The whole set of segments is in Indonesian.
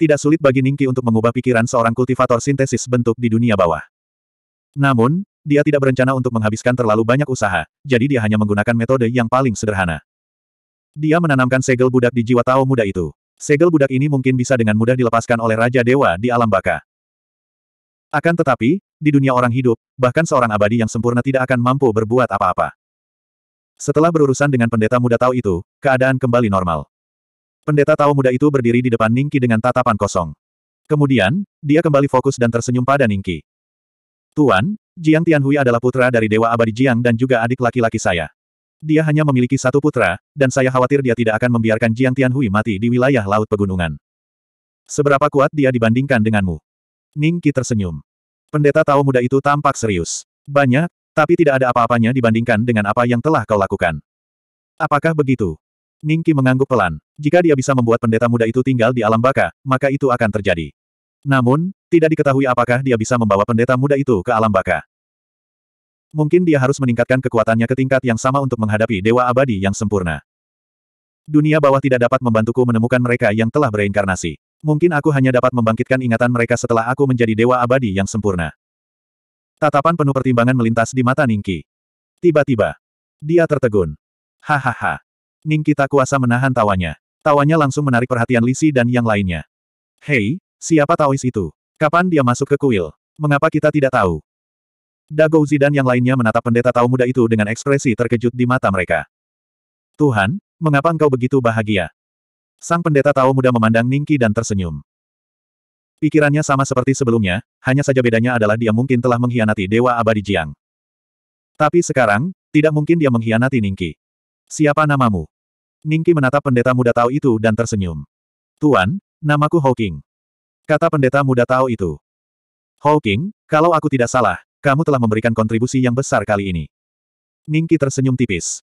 tidak sulit bagi Ningki untuk mengubah pikiran seorang kultivator sintesis bentuk di dunia bawah. Namun, dia tidak berencana untuk menghabiskan terlalu banyak usaha, jadi dia hanya menggunakan metode yang paling sederhana. Dia menanamkan segel budak di jiwa Tao muda itu. Segel budak ini mungkin bisa dengan mudah dilepaskan oleh Raja Dewa di alam baka. Akan tetapi, di dunia orang hidup, bahkan seorang abadi yang sempurna tidak akan mampu berbuat apa-apa. Setelah berurusan dengan pendeta muda Tao itu, keadaan kembali normal. Pendeta Tao muda itu berdiri di depan Ningki dengan tatapan kosong. Kemudian, dia kembali fokus dan tersenyum pada Ningki. Tuan, Jiang Tianhui adalah putra dari Dewa Abadi Jiang dan juga adik laki-laki saya. Dia hanya memiliki satu putra, dan saya khawatir dia tidak akan membiarkan Jiang Tianhui mati di wilayah Laut Pegunungan. Seberapa kuat dia dibandingkan denganmu? Ningki tersenyum. Pendeta Tao muda itu tampak serius. Banyak, tapi tidak ada apa-apanya dibandingkan dengan apa yang telah kau lakukan. Apakah begitu? Ningki mengangguk pelan. Jika dia bisa membuat pendeta muda itu tinggal di alam baka, maka itu akan terjadi. Namun, tidak diketahui apakah dia bisa membawa pendeta muda itu ke alam baka. Mungkin dia harus meningkatkan kekuatannya ke tingkat yang sama untuk menghadapi dewa abadi yang sempurna. Dunia bawah tidak dapat membantuku menemukan mereka yang telah bereinkarnasi. Mungkin aku hanya dapat membangkitkan ingatan mereka setelah aku menjadi dewa abadi yang sempurna. Tatapan penuh pertimbangan melintas di mata Ningki. Tiba-tiba, dia tertegun. Hahaha. Ning kita kuasa menahan tawanya. Tawanya langsung menarik perhatian Lisi dan yang lainnya. Hei, siapa Taois itu? Kapan dia masuk ke kuil? Mengapa kita tidak tahu? Dagouzi dan yang lainnya menatap pendeta Tao muda itu dengan ekspresi terkejut di mata mereka. Tuhan, mengapa engkau begitu bahagia? Sang pendeta Tao muda memandang Ningki dan tersenyum. Pikirannya sama seperti sebelumnya, hanya saja bedanya adalah dia mungkin telah mengkhianati Dewa Abadi Jiang. Tapi sekarang, tidak mungkin dia mengkhianati Ningki. Siapa namamu? Ningki menatap pendeta muda Tao itu dan tersenyum. Tuan, namaku Hawking. Kata pendeta muda Tao itu. Hawking, kalau aku tidak salah, kamu telah memberikan kontribusi yang besar kali ini. Ningki tersenyum tipis.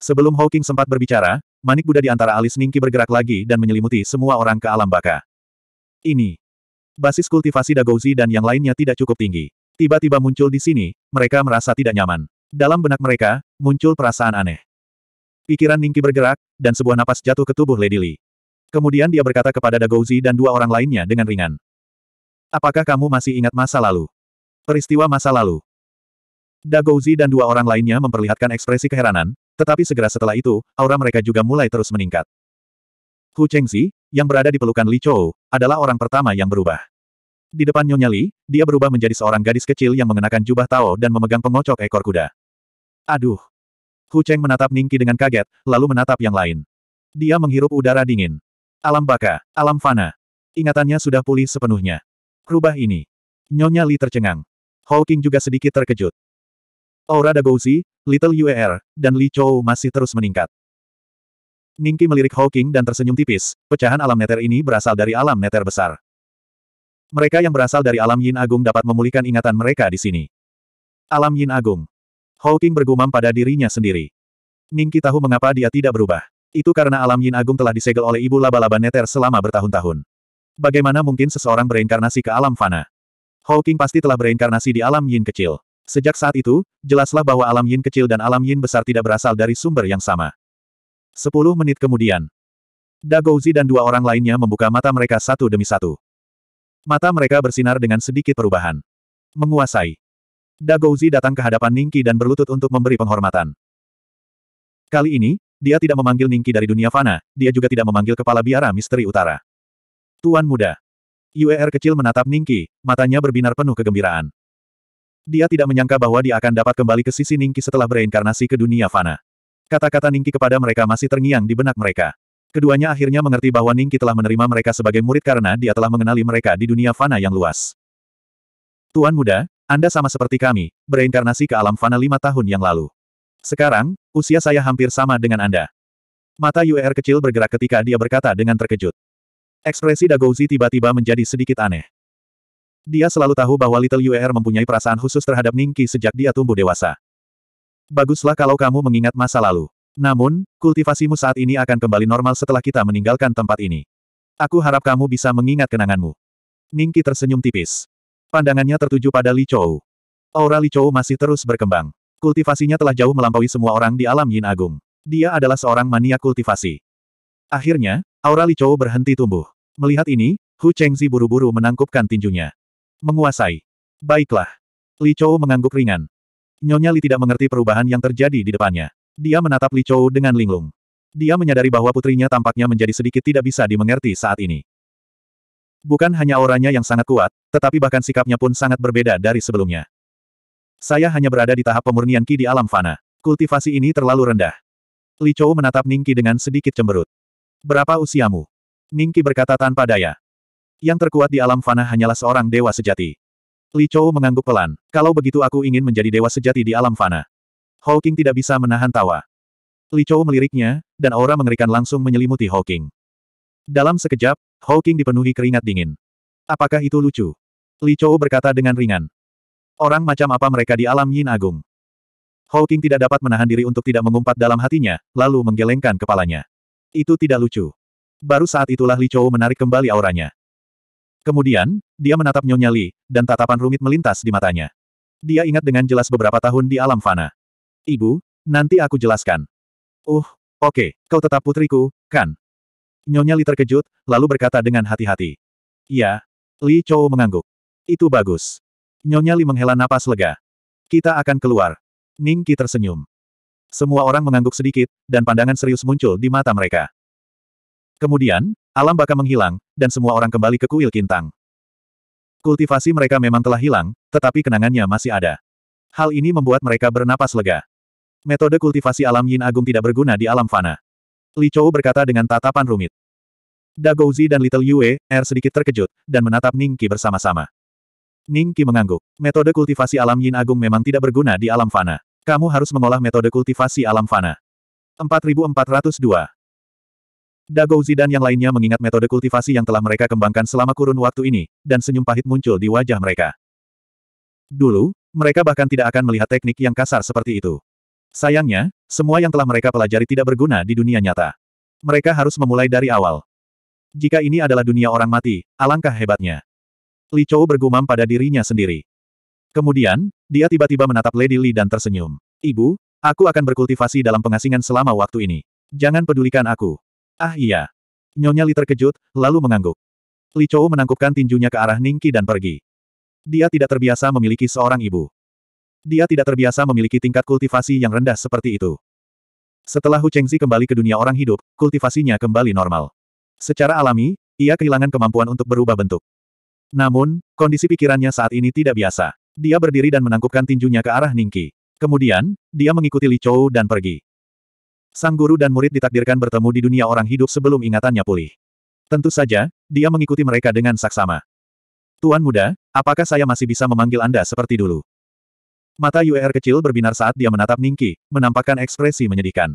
Sebelum Hawking sempat berbicara, manik Buddha di antara alis Ningki bergerak lagi dan menyelimuti semua orang ke alam baka. Ini. Basis kultivasi Dagouzi dan yang lainnya tidak cukup tinggi. Tiba-tiba muncul di sini, mereka merasa tidak nyaman. Dalam benak mereka, muncul perasaan aneh. Pikiran Ningki bergerak, dan sebuah napas jatuh ke tubuh Lady Li. Kemudian dia berkata kepada Dagouzi dan dua orang lainnya dengan ringan. Apakah kamu masih ingat masa lalu? Peristiwa masa lalu. Dagouzi dan dua orang lainnya memperlihatkan ekspresi keheranan, tetapi segera setelah itu, aura mereka juga mulai terus meningkat. Hu Chengzi, yang berada di pelukan Li Chou, adalah orang pertama yang berubah. Di depan Nyonya Li, dia berubah menjadi seorang gadis kecil yang mengenakan jubah Tao dan memegang pengocok ekor kuda. Aduh, Hu Cheng menatap Ningki dengan kaget, lalu menatap yang lain. Dia menghirup udara dingin. Alam baka, alam fana. Ingatannya sudah pulih sepenuhnya. Rubah ini. Nyonya Li tercengang. Hawking juga sedikit terkejut. Aura Dagouzi, Little Yuer, dan Li Chou masih terus meningkat. Ningki melirik Hawking dan tersenyum tipis, pecahan alam neter ini berasal dari alam neter besar. Mereka yang berasal dari alam Yin Agung dapat memulihkan ingatan mereka di sini. Alam Yin Agung. Hawking bergumam pada dirinya sendiri. Ningki tahu mengapa dia tidak berubah. Itu karena alam yin agung telah disegel oleh ibu laba-laba neter selama bertahun-tahun. Bagaimana mungkin seseorang bereinkarnasi ke alam fana? Hawking pasti telah bereinkarnasi di alam yin kecil. Sejak saat itu, jelaslah bahwa alam yin kecil dan alam yin besar tidak berasal dari sumber yang sama. Sepuluh menit kemudian, Dagouzi dan dua orang lainnya membuka mata mereka satu demi satu. Mata mereka bersinar dengan sedikit perubahan. Menguasai. Dagouzi datang ke hadapan Ningki dan berlutut untuk memberi penghormatan. Kali ini, dia tidak memanggil Ningki dari dunia fana, dia juga tidak memanggil kepala biara misteri utara. Tuan muda. UER kecil menatap Ningki, matanya berbinar penuh kegembiraan. Dia tidak menyangka bahwa dia akan dapat kembali ke sisi Ningki setelah bereinkarnasi ke dunia fana. Kata-kata Ningki kepada mereka masih terngiang di benak mereka. Keduanya akhirnya mengerti bahwa Ningki telah menerima mereka sebagai murid karena dia telah mengenali mereka di dunia fana yang luas. Tuan muda, anda sama seperti kami, bereinkarnasi ke alam fana lima tahun yang lalu. Sekarang, usia saya hampir sama dengan Anda. Mata UR er kecil bergerak ketika dia berkata dengan terkejut. Ekspresi Dagouzi tiba-tiba menjadi sedikit aneh. Dia selalu tahu bahwa Little UR er mempunyai perasaan khusus terhadap Ningki sejak dia tumbuh dewasa. Baguslah kalau kamu mengingat masa lalu. Namun, kultivasimu saat ini akan kembali normal setelah kita meninggalkan tempat ini. Aku harap kamu bisa mengingat kenanganmu. Ningki tersenyum tipis. Pandangannya tertuju pada Li Chou. Aura Li Chou masih terus berkembang. Kultivasinya telah jauh melampaui semua orang di alam Yin Agung. Dia adalah seorang mania kultivasi. Akhirnya, aura Li Chou berhenti tumbuh. Melihat ini, Hu Chengzi buru-buru menangkupkan tinjunya. Menguasai. Baiklah. Li Chou mengangguk ringan. Nyonya Li tidak mengerti perubahan yang terjadi di depannya. Dia menatap Li Chou dengan linglung. Dia menyadari bahwa putrinya tampaknya menjadi sedikit tidak bisa dimengerti saat ini. Bukan hanya auranya yang sangat kuat, tetapi bahkan sikapnya pun sangat berbeda dari sebelumnya. Saya hanya berada di tahap pemurnian Ki di alam fana. Kultivasi ini terlalu rendah. Li Chou menatap Ning Qi dengan sedikit cemberut. Berapa usiamu? Ning Qi berkata tanpa daya. Yang terkuat di alam fana hanyalah seorang dewa sejati. Li Chou mengangguk pelan. Kalau begitu aku ingin menjadi dewa sejati di alam fana. Hawking tidak bisa menahan tawa. Li Chou meliriknya, dan aura mengerikan langsung menyelimuti Hawking. Dalam sekejap, Hawking dipenuhi keringat dingin. Apakah itu lucu? Li Chou berkata dengan ringan. Orang macam apa mereka di alam Yin Agung? Hawking tidak dapat menahan diri untuk tidak mengumpat dalam hatinya, lalu menggelengkan kepalanya. Itu tidak lucu. Baru saat itulah Li Chou menarik kembali auranya. Kemudian, dia menatap Nyonya Li, dan tatapan rumit melintas di matanya. Dia ingat dengan jelas beberapa tahun di alam fana. Ibu, nanti aku jelaskan. Uh, oke, okay, kau tetap putriku, kan? Nyonya Li terkejut, lalu berkata dengan hati-hati. "Ya." Li Chou mengangguk. Itu bagus. Nyonya Li menghela napas lega. Kita akan keluar. Ning Qi tersenyum. Semua orang mengangguk sedikit, dan pandangan serius muncul di mata mereka. Kemudian, alam baka menghilang, dan semua orang kembali ke kuil Kintang. Kultivasi mereka memang telah hilang, tetapi kenangannya masih ada. Hal ini membuat mereka bernapas lega. Metode kultivasi alam Yin Agung tidak berguna di alam fana. Li Chou berkata dengan tatapan rumit. Gouzi dan Little Yue, Er sedikit terkejut, dan menatap Ning Ningqi bersama-sama. Ning Ningqi mengangguk. Metode kultivasi alam Yin Agung memang tidak berguna di alam fana. Kamu harus mengolah metode kultivasi alam fana. 4402 Gouzi dan yang lainnya mengingat metode kultivasi yang telah mereka kembangkan selama kurun waktu ini, dan senyum pahit muncul di wajah mereka. Dulu, mereka bahkan tidak akan melihat teknik yang kasar seperti itu. Sayangnya, semua yang telah mereka pelajari tidak berguna di dunia nyata. Mereka harus memulai dari awal. Jika ini adalah dunia orang mati, alangkah hebatnya. Li Chou bergumam pada dirinya sendiri. Kemudian, dia tiba-tiba menatap Lady Li dan tersenyum. Ibu, aku akan berkultivasi dalam pengasingan selama waktu ini. Jangan pedulikan aku. Ah iya. Nyonya Li terkejut, lalu mengangguk. Li Chou menangkupkan tinjunya ke arah Ningki dan pergi. Dia tidak terbiasa memiliki seorang ibu. Dia tidak terbiasa memiliki tingkat kultivasi yang rendah seperti itu. Setelah Hu Chengzi kembali ke dunia orang hidup, kultivasinya kembali normal. Secara alami, ia kehilangan kemampuan untuk berubah bentuk. Namun, kondisi pikirannya saat ini tidak biasa. Dia berdiri dan menangkupkan tinjunya ke arah Ningki. Kemudian, dia mengikuti Li Chou dan pergi. Sang guru dan murid ditakdirkan bertemu di dunia orang hidup sebelum ingatannya pulih. Tentu saja, dia mengikuti mereka dengan saksama. Tuan muda, apakah saya masih bisa memanggil Anda seperti dulu? Mata UR er kecil berbinar saat dia menatap Ningki, menampakkan ekspresi menyedihkan.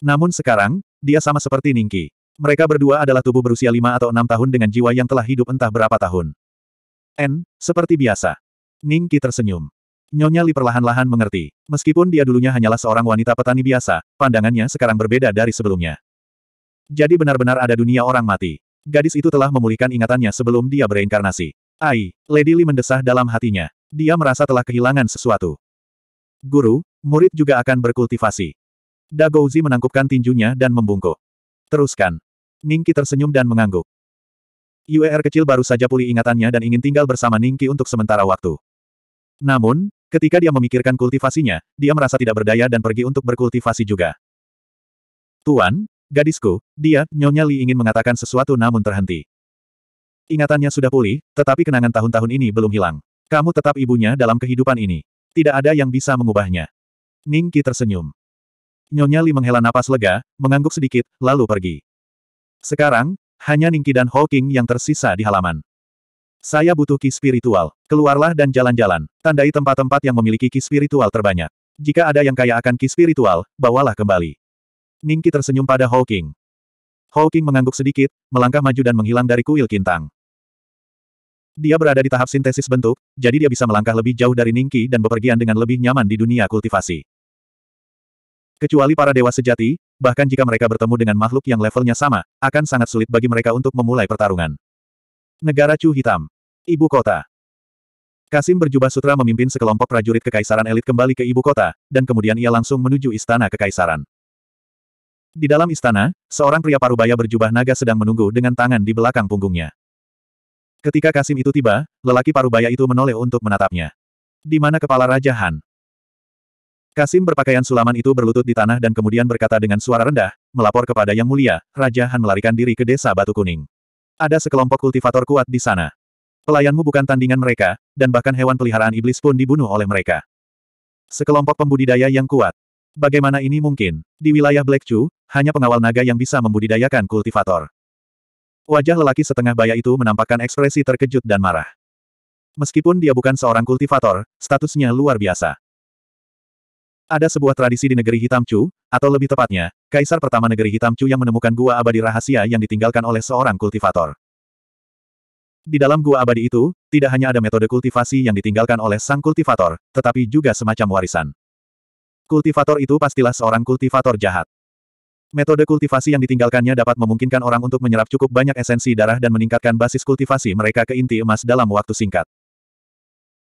Namun sekarang, dia sama seperti Ningki. Mereka berdua adalah tubuh berusia lima atau enam tahun dengan jiwa yang telah hidup entah berapa tahun. N, seperti biasa. Ningki tersenyum. Nyonya Li perlahan-lahan mengerti. Meskipun dia dulunya hanyalah seorang wanita petani biasa, pandangannya sekarang berbeda dari sebelumnya. Jadi benar-benar ada dunia orang mati. Gadis itu telah memulihkan ingatannya sebelum dia bereinkarnasi. Ai, Lady Li mendesah dalam hatinya. Dia merasa telah kehilangan sesuatu. Guru, murid juga akan berkultivasi. Dagouzi menangkupkan tinjunya dan membungkuk. Teruskan. Ningki tersenyum dan mengangguk. UER kecil baru saja pulih ingatannya dan ingin tinggal bersama Ningki untuk sementara waktu. Namun, ketika dia memikirkan kultivasinya, dia merasa tidak berdaya dan pergi untuk berkultivasi juga. Tuan, gadisku, dia, Nyonya Li ingin mengatakan sesuatu namun terhenti. Ingatannya sudah pulih, tetapi kenangan tahun-tahun ini belum hilang. Kamu tetap ibunya dalam kehidupan ini. Tidak ada yang bisa mengubahnya. Ning Qi tersenyum. Nyonya Li menghela napas lega, mengangguk sedikit, lalu pergi. Sekarang, hanya Ning Qi dan Hawking yang tersisa di halaman. Saya butuh ki spiritual. Keluarlah dan jalan-jalan. Tandai tempat-tempat yang memiliki ki spiritual terbanyak. Jika ada yang kaya akan ki spiritual, bawalah kembali. Ning tersenyum pada Hawking. Hawking mengangguk sedikit, melangkah maju dan menghilang dari kuil Kintang. Dia berada di tahap sintesis bentuk, jadi dia bisa melangkah lebih jauh dari Ningki dan bepergian dengan lebih nyaman di dunia kultivasi. Kecuali para dewa sejati, bahkan jika mereka bertemu dengan makhluk yang levelnya sama, akan sangat sulit bagi mereka untuk memulai pertarungan. Negara Chu Hitam. Ibu Kota. Kasim berjubah sutra memimpin sekelompok prajurit kekaisaran elit kembali ke ibu kota, dan kemudian ia langsung menuju istana kekaisaran. Di dalam istana, seorang pria parubaya berjubah naga sedang menunggu dengan tangan di belakang punggungnya. Ketika Kasim itu tiba, lelaki parubaya itu menoleh untuk menatapnya. Di mana kepala Raja Han? Kasim berpakaian sulaman itu berlutut di tanah dan kemudian berkata dengan suara rendah, melapor kepada Yang Mulia, Raja Han melarikan diri ke desa Batu Kuning. Ada sekelompok kultivator kuat di sana. Pelayanmu bukan tandingan mereka, dan bahkan hewan peliharaan iblis pun dibunuh oleh mereka. Sekelompok pembudidaya yang kuat. Bagaimana ini mungkin? Di wilayah Black Chu, hanya pengawal naga yang bisa membudidayakan kultivator. Wajah lelaki setengah baya itu menampakkan ekspresi terkejut dan marah. Meskipun dia bukan seorang kultivator, statusnya luar biasa. Ada sebuah tradisi di negeri Hitam Chu, atau lebih tepatnya, kaisar pertama negeri Hitam Chu yang menemukan gua abadi rahasia yang ditinggalkan oleh seorang kultivator. Di dalam gua abadi itu, tidak hanya ada metode kultivasi yang ditinggalkan oleh sang kultivator, tetapi juga semacam warisan. Kultivator itu pastilah seorang kultivator jahat. Metode kultivasi yang ditinggalkannya dapat memungkinkan orang untuk menyerap cukup banyak esensi darah dan meningkatkan basis kultivasi mereka ke inti emas dalam waktu singkat.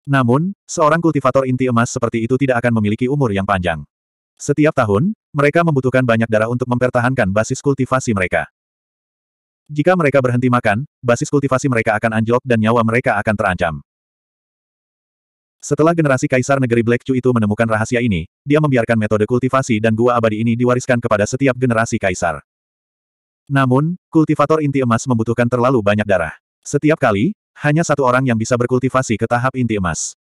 Namun, seorang kultivator inti emas seperti itu tidak akan memiliki umur yang panjang. Setiap tahun, mereka membutuhkan banyak darah untuk mempertahankan basis kultivasi mereka. Jika mereka berhenti makan, basis kultivasi mereka akan anjlok dan nyawa mereka akan terancam. Setelah generasi kaisar negeri Black Chu itu menemukan rahasia ini, dia membiarkan metode kultivasi dan gua abadi ini diwariskan kepada setiap generasi kaisar. Namun, kultivator inti emas membutuhkan terlalu banyak darah. Setiap kali, hanya satu orang yang bisa berkultivasi ke tahap inti emas.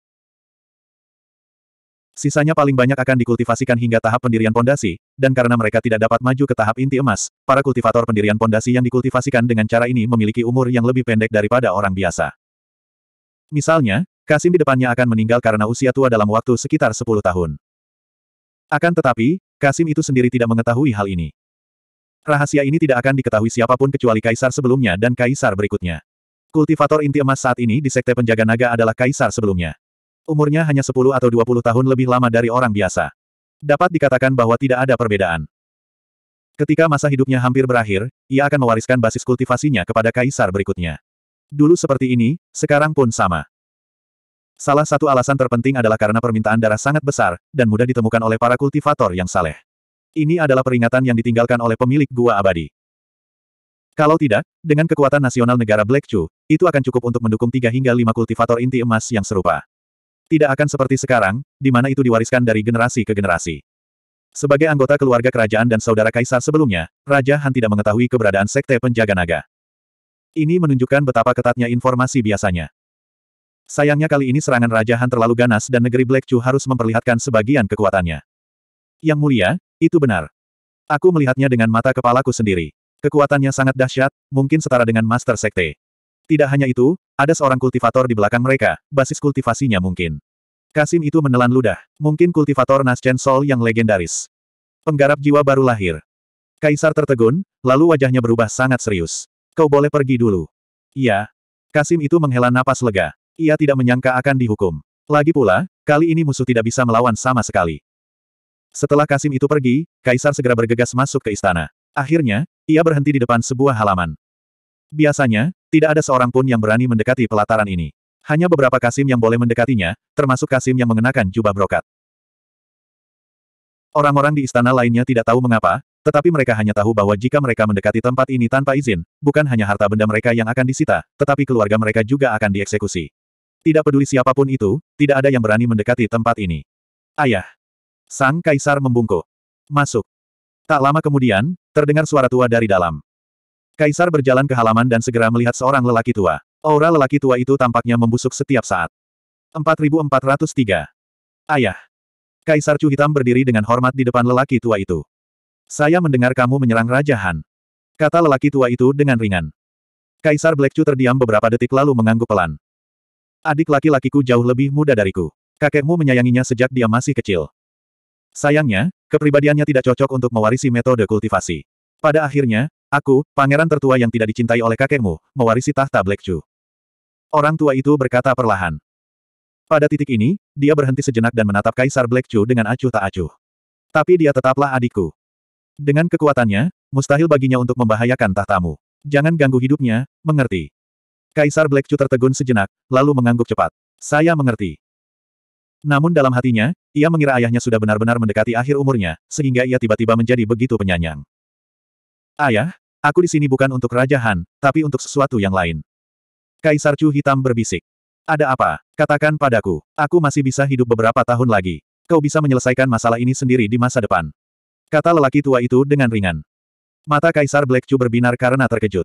Sisanya paling banyak akan dikultivasikan hingga tahap pendirian pondasi, dan karena mereka tidak dapat maju ke tahap inti emas, para kultivator pendirian pondasi yang dikultivasikan dengan cara ini memiliki umur yang lebih pendek daripada orang biasa. Misalnya, Kasim di depannya akan meninggal karena usia tua dalam waktu sekitar 10 tahun. Akan tetapi, Kasim itu sendiri tidak mengetahui hal ini. Rahasia ini tidak akan diketahui siapapun kecuali kaisar sebelumnya dan kaisar berikutnya. Kultivator inti emas saat ini di Sekte Penjaga Naga adalah kaisar sebelumnya. Umurnya hanya 10 atau 20 tahun lebih lama dari orang biasa. Dapat dikatakan bahwa tidak ada perbedaan. Ketika masa hidupnya hampir berakhir, ia akan mewariskan basis kultivasinya kepada kaisar berikutnya. Dulu seperti ini, sekarang pun sama. Salah satu alasan terpenting adalah karena permintaan darah sangat besar, dan mudah ditemukan oleh para kultivator yang saleh. Ini adalah peringatan yang ditinggalkan oleh pemilik gua abadi. Kalau tidak, dengan kekuatan nasional negara Black Chu, itu akan cukup untuk mendukung 3 hingga 5 kultivator inti emas yang serupa. Tidak akan seperti sekarang, di mana itu diwariskan dari generasi ke generasi. Sebagai anggota keluarga kerajaan dan saudara kaisar sebelumnya, Raja Han tidak mengetahui keberadaan sekte penjaga naga. Ini menunjukkan betapa ketatnya informasi biasanya. Sayangnya kali ini serangan Raja Han terlalu ganas dan negeri Black Chu harus memperlihatkan sebagian kekuatannya. Yang mulia, itu benar. Aku melihatnya dengan mata kepalaku sendiri. Kekuatannya sangat dahsyat, mungkin setara dengan Master Sekte. Tidak hanya itu, ada seorang kultivator di belakang mereka, basis kultivasinya mungkin. Kasim itu menelan ludah, mungkin kultivator Naschen Sol yang legendaris. Penggarap jiwa baru lahir. Kaisar tertegun, lalu wajahnya berubah sangat serius. Kau boleh pergi dulu. Iya. Kasim itu menghela napas lega. Ia tidak menyangka akan dihukum. Lagi pula, kali ini musuh tidak bisa melawan sama sekali. Setelah Kasim itu pergi, Kaisar segera bergegas masuk ke istana. Akhirnya, ia berhenti di depan sebuah halaman. Biasanya, tidak ada seorang pun yang berani mendekati pelataran ini. Hanya beberapa Kasim yang boleh mendekatinya, termasuk Kasim yang mengenakan jubah brokat. Orang-orang di istana lainnya tidak tahu mengapa, tetapi mereka hanya tahu bahwa jika mereka mendekati tempat ini tanpa izin, bukan hanya harta benda mereka yang akan disita, tetapi keluarga mereka juga akan dieksekusi. Tidak peduli siapapun itu, tidak ada yang berani mendekati tempat ini. Ayah! Sang Kaisar membungkuk. Masuk. Tak lama kemudian, terdengar suara tua dari dalam. Kaisar berjalan ke halaman dan segera melihat seorang lelaki tua. Aura lelaki tua itu tampaknya membusuk setiap saat. 4403. Ayah. Kaisar Chu Hitam berdiri dengan hormat di depan lelaki tua itu. Saya mendengar kamu menyerang Raja Han. Kata lelaki tua itu dengan ringan. Kaisar Black Chu terdiam beberapa detik lalu mengangguk pelan. Adik laki-lakiku jauh lebih muda dariku. Kakekmu menyayanginya sejak dia masih kecil. Sayangnya, kepribadiannya tidak cocok untuk mewarisi metode kultivasi. Pada akhirnya, aku, pangeran tertua yang tidak dicintai oleh kakekmu, mewarisi tahta Black Chu. Orang tua itu berkata perlahan. Pada titik ini, dia berhenti sejenak dan menatap Kaisar Black Chu dengan acuh tak acuh. Tapi dia tetaplah adikku. Dengan kekuatannya, mustahil baginya untuk membahayakan tahtamu. Jangan ganggu hidupnya, mengerti? Kaisar Black Chu tertegun sejenak, lalu mengangguk cepat. Saya mengerti. Namun dalam hatinya, ia mengira ayahnya sudah benar-benar mendekati akhir umurnya, sehingga ia tiba-tiba menjadi begitu penyanyang. Ayah, aku di sini bukan untuk Raja Han, tapi untuk sesuatu yang lain. Kaisar Chu hitam berbisik. Ada apa? Katakan padaku, aku masih bisa hidup beberapa tahun lagi. Kau bisa menyelesaikan masalah ini sendiri di masa depan. Kata lelaki tua itu dengan ringan. Mata Kaisar Black Chu berbinar karena terkejut.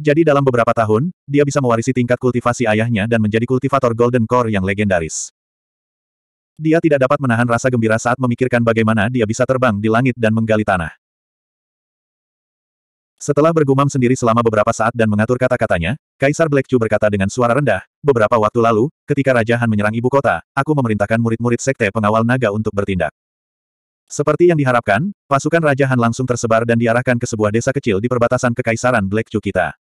Jadi dalam beberapa tahun, dia bisa mewarisi tingkat kultivasi ayahnya dan menjadi kultivator Golden Core yang legendaris. Dia tidak dapat menahan rasa gembira saat memikirkan bagaimana dia bisa terbang di langit dan menggali tanah. Setelah bergumam sendiri selama beberapa saat dan mengatur kata-katanya, Kaisar Black Chu berkata dengan suara rendah, beberapa waktu lalu, ketika Raja Han menyerang ibu kota, aku memerintahkan murid-murid sekte pengawal naga untuk bertindak. Seperti yang diharapkan, pasukan Raja Han langsung tersebar dan diarahkan ke sebuah desa kecil di perbatasan kekaisaran Black Chu kita.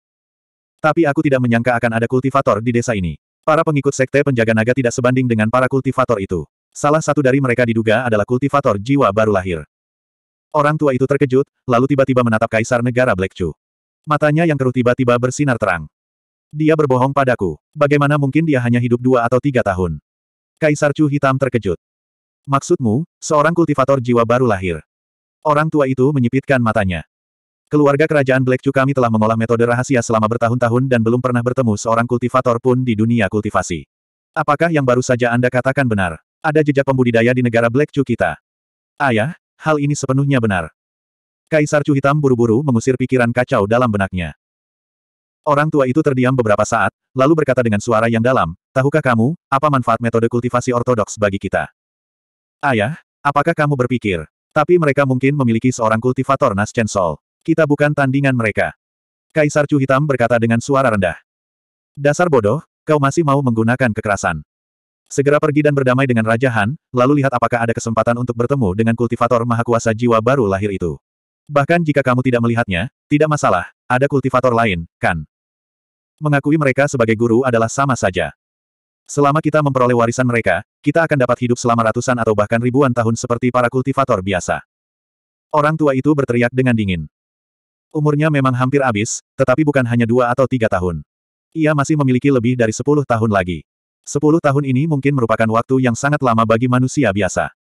Tapi aku tidak menyangka akan ada kultivator di desa ini. Para pengikut sekte penjaga naga tidak sebanding dengan para kultivator itu. Salah satu dari mereka diduga adalah kultivator jiwa baru lahir. Orang tua itu terkejut, lalu tiba-tiba menatap kaisar negara Black Chu. Matanya yang keruh tiba-tiba bersinar terang. Dia berbohong padaku. Bagaimana mungkin dia hanya hidup dua atau tiga tahun? Kaisar Chu hitam terkejut. Maksudmu, seorang kultivator jiwa baru lahir? Orang tua itu menyipitkan matanya. Keluarga kerajaan Black Chu kami telah mengolah metode rahasia selama bertahun-tahun dan belum pernah bertemu seorang kultivator pun di dunia kultivasi. Apakah yang baru saja Anda katakan benar? Ada jejak pembudidaya di negara Black Chu kita. Ayah, ya, hal ini sepenuhnya benar. Kaisar Chu Hitam buru-buru mengusir pikiran kacau dalam benaknya. Orang tua itu terdiam beberapa saat, lalu berkata dengan suara yang dalam, Tahukah kamu, apa manfaat metode kultivasi ortodoks bagi kita? Ayah, ya, apakah kamu berpikir? Tapi mereka mungkin memiliki seorang kultivator Nas Chen Sol. Kita bukan tandingan mereka. Kaisar Chu Hitam berkata dengan suara rendah. Dasar bodoh, kau masih mau menggunakan kekerasan. Segera pergi dan berdamai dengan Raja Han, lalu lihat apakah ada kesempatan untuk bertemu dengan kultivator maha kuasa jiwa baru lahir itu. Bahkan jika kamu tidak melihatnya, tidak masalah, ada kultivator lain, kan? Mengakui mereka sebagai guru adalah sama saja. Selama kita memperoleh warisan mereka, kita akan dapat hidup selama ratusan atau bahkan ribuan tahun seperti para kultivator biasa. Orang tua itu berteriak dengan dingin. Umurnya memang hampir habis, tetapi bukan hanya dua atau tiga tahun. Ia masih memiliki lebih dari sepuluh tahun lagi. Sepuluh tahun ini mungkin merupakan waktu yang sangat lama bagi manusia biasa.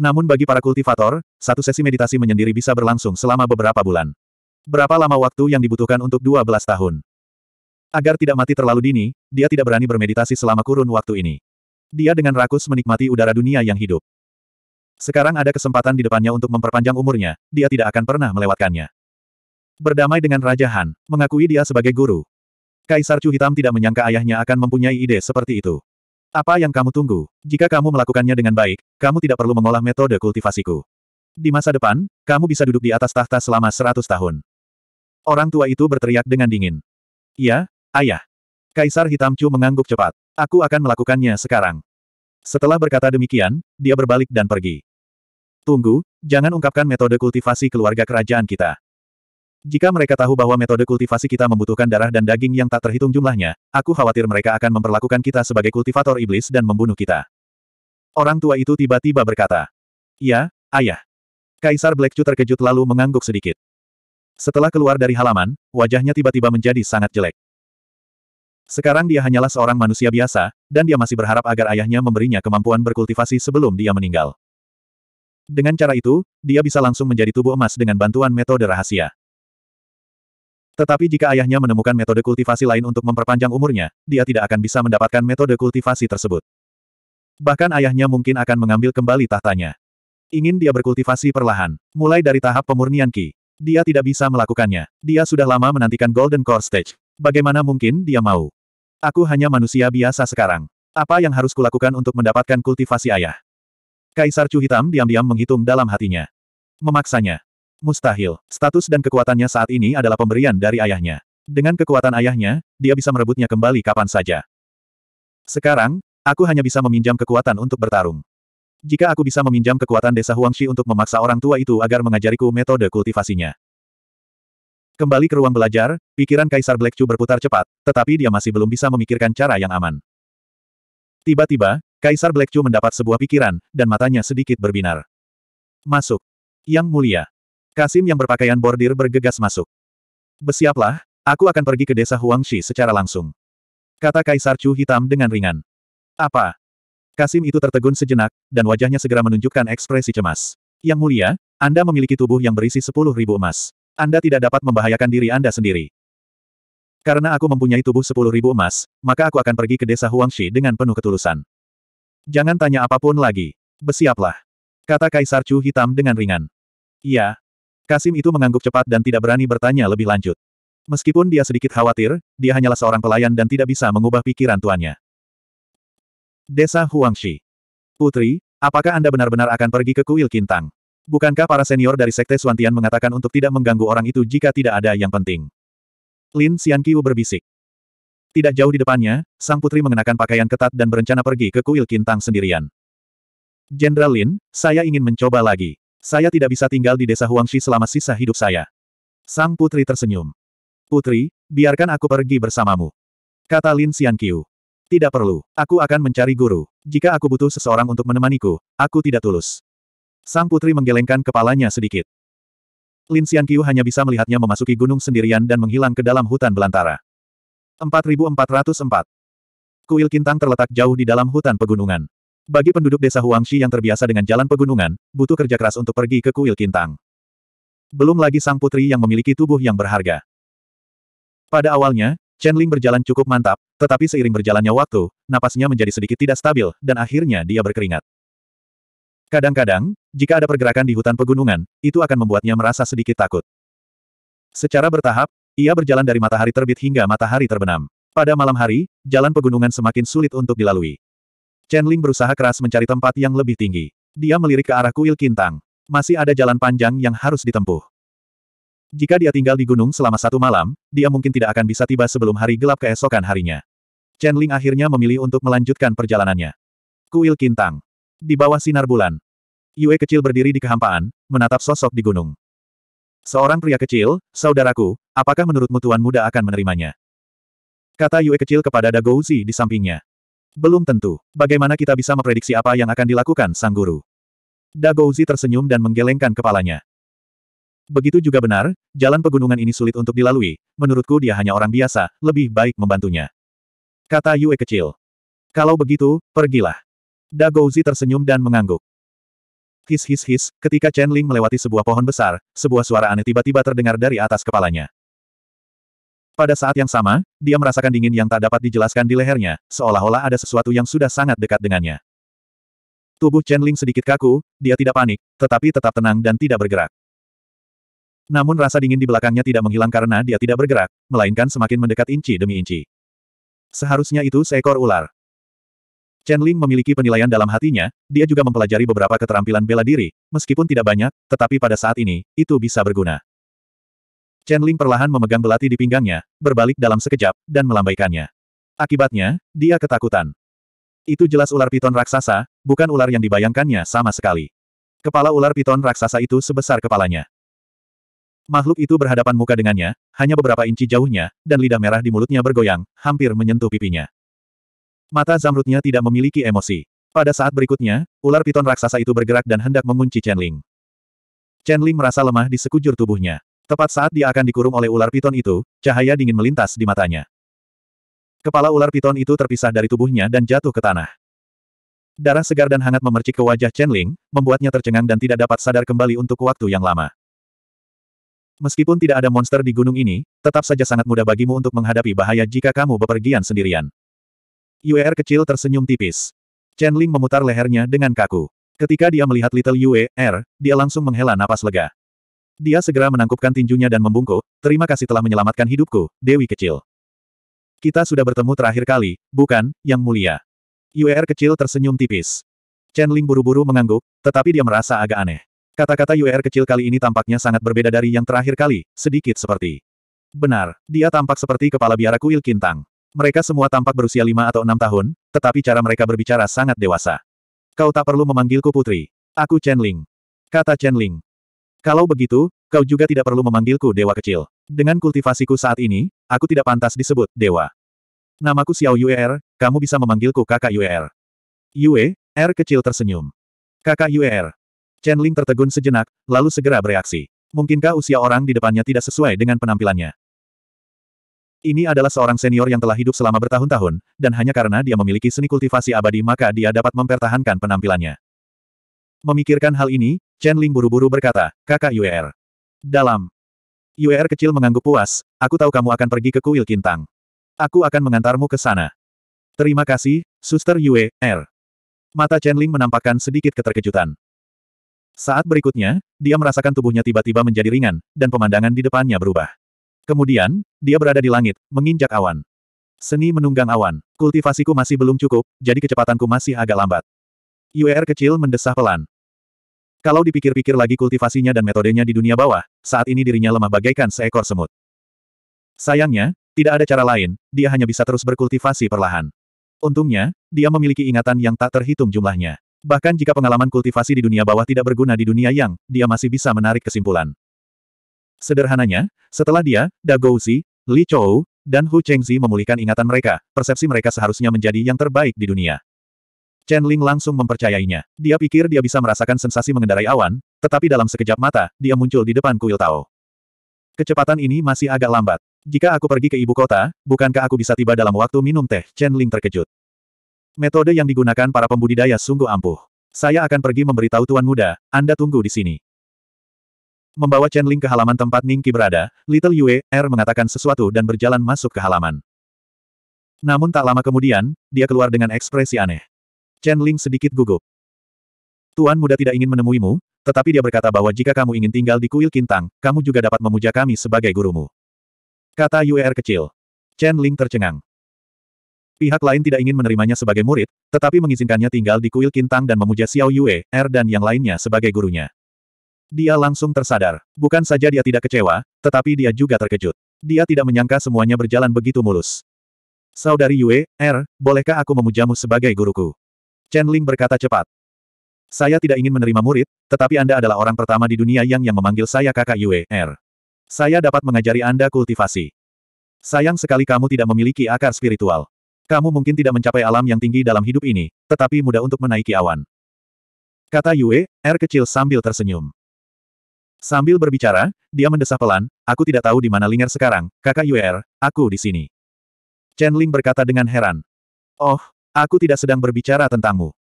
Namun bagi para kultivator, satu sesi meditasi menyendiri bisa berlangsung selama beberapa bulan. Berapa lama waktu yang dibutuhkan untuk dua belas tahun? Agar tidak mati terlalu dini, dia tidak berani bermeditasi selama kurun waktu ini. Dia dengan rakus menikmati udara dunia yang hidup. Sekarang ada kesempatan di depannya untuk memperpanjang umurnya, dia tidak akan pernah melewatkannya berdamai dengan Raja Han, mengakui dia sebagai guru. Kaisar Chu Hitam tidak menyangka ayahnya akan mempunyai ide seperti itu. Apa yang kamu tunggu? Jika kamu melakukannya dengan baik, kamu tidak perlu mengolah metode kultivasiku. Di masa depan, kamu bisa duduk di atas tahta selama seratus tahun. Orang tua itu berteriak dengan dingin. Ya, ayah. Kaisar Hitam Chu mengangguk cepat. Aku akan melakukannya sekarang. Setelah berkata demikian, dia berbalik dan pergi. Tunggu, jangan ungkapkan metode kultivasi keluarga kerajaan kita. Jika mereka tahu bahwa metode kultivasi kita membutuhkan darah dan daging yang tak terhitung jumlahnya, aku khawatir mereka akan memperlakukan kita sebagai kultivator iblis dan membunuh kita. Orang tua itu tiba-tiba berkata. Ya, ayah. Kaisar Black Chu terkejut lalu mengangguk sedikit. Setelah keluar dari halaman, wajahnya tiba-tiba menjadi sangat jelek. Sekarang dia hanyalah seorang manusia biasa, dan dia masih berharap agar ayahnya memberinya kemampuan berkultivasi sebelum dia meninggal. Dengan cara itu, dia bisa langsung menjadi tubuh emas dengan bantuan metode rahasia. Tetapi jika ayahnya menemukan metode kultivasi lain untuk memperpanjang umurnya, dia tidak akan bisa mendapatkan metode kultivasi tersebut. Bahkan ayahnya mungkin akan mengambil kembali tahtanya. Ingin dia berkultivasi perlahan, mulai dari tahap pemurnian Ki. Dia tidak bisa melakukannya. Dia sudah lama menantikan Golden Core Stage. Bagaimana mungkin dia mau? Aku hanya manusia biasa sekarang. Apa yang harus kulakukan untuk mendapatkan kultivasi ayah? Kaisar Chu Hitam diam-diam menghitung dalam hatinya. Memaksanya. Mustahil. Status dan kekuatannya saat ini adalah pemberian dari ayahnya. Dengan kekuatan ayahnya, dia bisa merebutnya kembali kapan saja. Sekarang, aku hanya bisa meminjam kekuatan untuk bertarung. Jika aku bisa meminjam kekuatan desa Huangshi untuk memaksa orang tua itu agar mengajariku metode kultivasinya. Kembali ke ruang belajar, pikiran Kaisar Black Chu berputar cepat, tetapi dia masih belum bisa memikirkan cara yang aman. Tiba-tiba, Kaisar Black Chu mendapat sebuah pikiran, dan matanya sedikit berbinar. Masuk. Yang mulia, Kasim yang berpakaian bordir bergegas masuk. Bersiaplah, aku akan pergi ke desa Huangshi secara langsung. Kata Kaisar Chu hitam dengan ringan. Apa? Kasim itu tertegun sejenak, dan wajahnya segera menunjukkan ekspresi cemas. Yang mulia, Anda memiliki tubuh yang berisi sepuluh ribu emas. Anda tidak dapat membahayakan diri Anda sendiri. Karena aku mempunyai tubuh sepuluh ribu emas, maka aku akan pergi ke desa Huangshi dengan penuh ketulusan. Jangan tanya apapun lagi. Bersiaplah. Kata Kaisar Chu hitam dengan ringan. Iya, Kasim itu mengangguk cepat dan tidak berani bertanya lebih lanjut. Meskipun dia sedikit khawatir, dia hanyalah seorang pelayan dan tidak bisa mengubah pikiran tuannya. Desa Huangshi. Putri, apakah Anda benar-benar akan pergi ke kuil Kintang? Bukankah para senior dari Sekte Suantian mengatakan untuk tidak mengganggu orang itu jika tidak ada yang penting? Lin Xianqiu berbisik. Tidak jauh di depannya, sang putri mengenakan pakaian ketat dan berencana pergi ke kuil Kintang sendirian. Jenderal Lin, saya ingin mencoba lagi. Saya tidak bisa tinggal di desa Huangshi selama sisa hidup saya. Sang putri tersenyum. Putri, biarkan aku pergi bersamamu. Kata Lin Xianqiu. Tidak perlu, aku akan mencari guru. Jika aku butuh seseorang untuk menemaniku, aku tidak tulus. Sang putri menggelengkan kepalanya sedikit. Lin Xianqiu hanya bisa melihatnya memasuki gunung sendirian dan menghilang ke dalam hutan belantara. 4404 Kuil Kintang terletak jauh di dalam hutan pegunungan. Bagi penduduk desa Huangshi yang terbiasa dengan jalan pegunungan, butuh kerja keras untuk pergi ke kuil Kintang. Belum lagi sang putri yang memiliki tubuh yang berharga. Pada awalnya, Chen Ling berjalan cukup mantap, tetapi seiring berjalannya waktu, napasnya menjadi sedikit tidak stabil, dan akhirnya dia berkeringat. Kadang-kadang, jika ada pergerakan di hutan pegunungan, itu akan membuatnya merasa sedikit takut. Secara bertahap, ia berjalan dari matahari terbit hingga matahari terbenam. Pada malam hari, jalan pegunungan semakin sulit untuk dilalui. Chen Ling berusaha keras mencari tempat yang lebih tinggi. Dia melirik ke arah kuil Kintang. Masih ada jalan panjang yang harus ditempuh. Jika dia tinggal di gunung selama satu malam, dia mungkin tidak akan bisa tiba sebelum hari gelap keesokan harinya. Chen Ling akhirnya memilih untuk melanjutkan perjalanannya. Kuil Kintang. Di bawah sinar bulan. Yue kecil berdiri di kehampaan, menatap sosok di gunung. Seorang pria kecil, saudaraku, apakah menurutmu tuan muda akan menerimanya? Kata Yue kecil kepada Dagouzi di sampingnya. Belum tentu. Bagaimana kita bisa memprediksi apa yang akan dilakukan sang guru? Dagouzi tersenyum dan menggelengkan kepalanya. Begitu juga benar, jalan pegunungan ini sulit untuk dilalui. Menurutku dia hanya orang biasa, lebih baik membantunya. Kata Yue kecil. Kalau begitu, pergilah. Dagouzi tersenyum dan mengangguk. His his his, ketika Chen Ling melewati sebuah pohon besar, sebuah suara aneh tiba-tiba terdengar dari atas kepalanya. Pada saat yang sama, dia merasakan dingin yang tak dapat dijelaskan di lehernya, seolah-olah ada sesuatu yang sudah sangat dekat dengannya. Tubuh Chen Ling sedikit kaku, dia tidak panik, tetapi tetap tenang dan tidak bergerak. Namun rasa dingin di belakangnya tidak menghilang karena dia tidak bergerak, melainkan semakin mendekat inci demi inci. Seharusnya itu seekor ular. Chen Ling memiliki penilaian dalam hatinya, dia juga mempelajari beberapa keterampilan bela diri, meskipun tidak banyak, tetapi pada saat ini, itu bisa berguna. Chen Ling perlahan memegang belati di pinggangnya, berbalik dalam sekejap, dan melambaikannya. Akibatnya, dia ketakutan. Itu jelas ular piton raksasa, bukan ular yang dibayangkannya sama sekali. Kepala ular piton raksasa itu sebesar kepalanya. Makhluk itu berhadapan muka dengannya, hanya beberapa inci jauhnya, dan lidah merah di mulutnya bergoyang, hampir menyentuh pipinya. Mata Zamrutnya tidak memiliki emosi. Pada saat berikutnya, ular piton raksasa itu bergerak dan hendak mengunci Chen Ling. Chen Ling merasa lemah di sekujur tubuhnya. Tepat saat dia akan dikurung oleh ular piton itu, cahaya dingin melintas di matanya. Kepala ular piton itu terpisah dari tubuhnya dan jatuh ke tanah. Darah segar dan hangat memercik ke wajah Chen Ling, membuatnya tercengang dan tidak dapat sadar kembali untuk waktu yang lama. Meskipun tidak ada monster di gunung ini, tetap saja sangat mudah bagimu untuk menghadapi bahaya jika kamu bepergian sendirian. Yue'er kecil tersenyum tipis. Chen Ling memutar lehernya dengan kaku. Ketika dia melihat Little Yue, dia langsung menghela napas lega. Dia segera menangkupkan tinjunya dan membungkuk, terima kasih telah menyelamatkan hidupku, Dewi kecil. Kita sudah bertemu terakhir kali, bukan, Yang Mulia. UR er kecil tersenyum tipis. Chen Ling buru-buru mengangguk, tetapi dia merasa agak aneh. Kata-kata UR er kecil kali ini tampaknya sangat berbeda dari yang terakhir kali, sedikit seperti. Benar, dia tampak seperti kepala biara kuil Kintang. Mereka semua tampak berusia lima atau enam tahun, tetapi cara mereka berbicara sangat dewasa. Kau tak perlu memanggilku putri. Aku Chen Ling. Kata Chen Ling. Kalau begitu, kau juga tidak perlu memanggilku dewa kecil. Dengan kultivasiku saat ini, aku tidak pantas disebut dewa. Namaku Xiao Yuer, kamu bisa memanggilku kakak Yuer. Yue, Er kecil tersenyum. Kakak Yuer. Chen Ling tertegun sejenak, lalu segera bereaksi. Mungkinkah usia orang di depannya tidak sesuai dengan penampilannya? Ini adalah seorang senior yang telah hidup selama bertahun-tahun, dan hanya karena dia memiliki seni kultivasi abadi maka dia dapat mempertahankan penampilannya. Memikirkan hal ini, Chen Ling buru-buru berkata, kakak Yuer. Er. Dalam. Yuer er kecil mengangguk puas, aku tahu kamu akan pergi ke kuil Kintang. Aku akan mengantarmu ke sana. Terima kasih, suster Yue, R. Er. Mata Chen Ling menampakkan sedikit keterkejutan. Saat berikutnya, dia merasakan tubuhnya tiba-tiba menjadi ringan, dan pemandangan di depannya berubah. Kemudian, dia berada di langit, menginjak awan. Seni menunggang awan. Kultivasiku masih belum cukup, jadi kecepatanku masih agak lambat. Yuer kecil mendesah pelan. Kalau dipikir-pikir lagi kultivasinya dan metodenya di dunia bawah, saat ini dirinya lemah bagaikan seekor semut. Sayangnya, tidak ada cara lain, dia hanya bisa terus berkultivasi perlahan. Untungnya, dia memiliki ingatan yang tak terhitung jumlahnya. Bahkan jika pengalaman kultivasi di dunia bawah tidak berguna di dunia yang, dia masih bisa menarik kesimpulan. Sederhananya, setelah dia, Dagouzi, Li Chou, dan Hu Chengzi memulihkan ingatan mereka, persepsi mereka seharusnya menjadi yang terbaik di dunia. Chen Ling langsung mempercayainya. Dia pikir dia bisa merasakan sensasi mengendarai awan, tetapi dalam sekejap mata, dia muncul di depan kuil Tao. Kecepatan ini masih agak lambat. Jika aku pergi ke ibu kota, bukankah aku bisa tiba dalam waktu minum teh? Chen Ling terkejut. Metode yang digunakan para pembudidaya sungguh ampuh. Saya akan pergi memberitahu Tuan Muda, Anda tunggu di sini. Membawa Chen Ling ke halaman tempat Ning Ningki berada, Little Yue, Er mengatakan sesuatu dan berjalan masuk ke halaman. Namun tak lama kemudian, dia keluar dengan ekspresi aneh. Chen Ling sedikit gugup. Tuan muda tidak ingin menemuimu, tetapi dia berkata bahwa jika kamu ingin tinggal di kuil Kintang, kamu juga dapat memuja kami sebagai gurumu. Kata Yuer kecil. Chen Ling tercengang. Pihak lain tidak ingin menerimanya sebagai murid, tetapi mengizinkannya tinggal di kuil Kintang dan memuja Xiao Yue, Er dan yang lainnya sebagai gurunya. Dia langsung tersadar. Bukan saja dia tidak kecewa, tetapi dia juga terkejut. Dia tidak menyangka semuanya berjalan begitu mulus. Saudari Yue, Er, bolehkah aku memujamu sebagai guruku? Chen Ling berkata cepat. Saya tidak ingin menerima murid, tetapi Anda adalah orang pertama di dunia yang yang memanggil saya kakak Yue, R. Er. Saya dapat mengajari Anda kultivasi. Sayang sekali kamu tidak memiliki akar spiritual. Kamu mungkin tidak mencapai alam yang tinggi dalam hidup ini, tetapi mudah untuk menaiki awan. Kata Yue, R er kecil sambil tersenyum. Sambil berbicara, dia mendesah pelan, aku tidak tahu di mana Linger sekarang, kakak Yue R, er, aku di sini. Chen Ling berkata dengan heran. Oh, Aku tidak sedang berbicara tentangmu.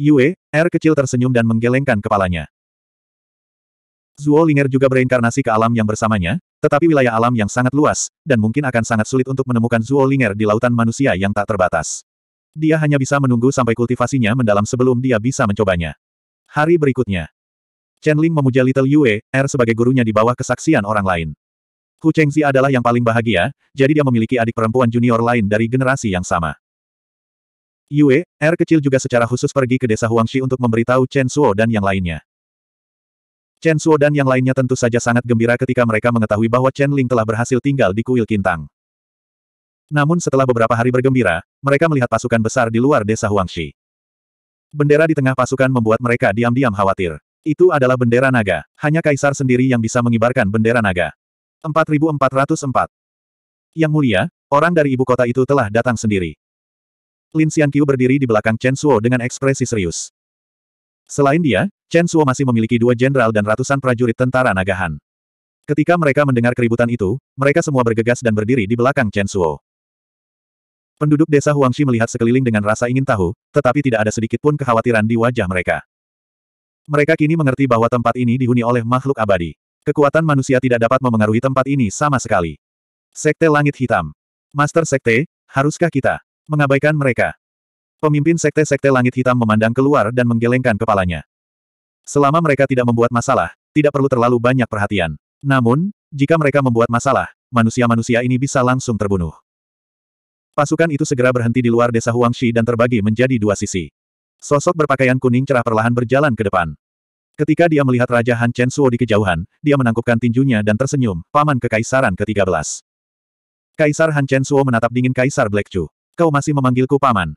Yue, R kecil tersenyum dan menggelengkan kepalanya. Zuo Linger juga berinkarnasi ke alam yang bersamanya, tetapi wilayah alam yang sangat luas, dan mungkin akan sangat sulit untuk menemukan Zuo Linger di lautan manusia yang tak terbatas. Dia hanya bisa menunggu sampai kultivasinya mendalam sebelum dia bisa mencobanya. Hari berikutnya, Chen Ling memuja Little Yue, R sebagai gurunya di bawah kesaksian orang lain. Hu Chengzi adalah yang paling bahagia, jadi dia memiliki adik perempuan junior lain dari generasi yang sama. Yue, R kecil juga secara khusus pergi ke desa Huangshi untuk memberitahu Chen Suo dan yang lainnya. Chen Suo dan yang lainnya tentu saja sangat gembira ketika mereka mengetahui bahwa Chen Ling telah berhasil tinggal di kuil Kintang. Namun setelah beberapa hari bergembira, mereka melihat pasukan besar di luar desa Huangshi. Bendera di tengah pasukan membuat mereka diam-diam khawatir. Itu adalah bendera naga. Hanya kaisar sendiri yang bisa mengibarkan bendera naga. 4404. Yang mulia, orang dari ibu kota itu telah datang sendiri. Lin Xianqiu berdiri di belakang Chen Suo dengan ekspresi serius. Selain dia, Chen Suo masih memiliki dua jenderal dan ratusan prajurit tentara nagahan. Ketika mereka mendengar keributan itu, mereka semua bergegas dan berdiri di belakang Chen Suo. Penduduk desa Huangxi melihat sekeliling dengan rasa ingin tahu, tetapi tidak ada sedikit pun kekhawatiran di wajah mereka. Mereka kini mengerti bahwa tempat ini dihuni oleh makhluk abadi. Kekuatan manusia tidak dapat memengaruhi tempat ini sama sekali. Sekte Langit Hitam. Master Sekte, haruskah kita? Mengabaikan mereka. Pemimpin sekte-sekte langit hitam memandang keluar dan menggelengkan kepalanya. Selama mereka tidak membuat masalah, tidak perlu terlalu banyak perhatian. Namun, jika mereka membuat masalah, manusia-manusia ini bisa langsung terbunuh. Pasukan itu segera berhenti di luar desa Huangshi dan terbagi menjadi dua sisi. Sosok berpakaian kuning cerah perlahan berjalan ke depan. Ketika dia melihat Raja Han Chen Suo di kejauhan, dia menangkupkan tinjunya dan tersenyum, paman kekaisaran ke-13. Kaisar Han Chen Suo menatap dingin Kaisar Black Chu. Kau masih memanggilku paman.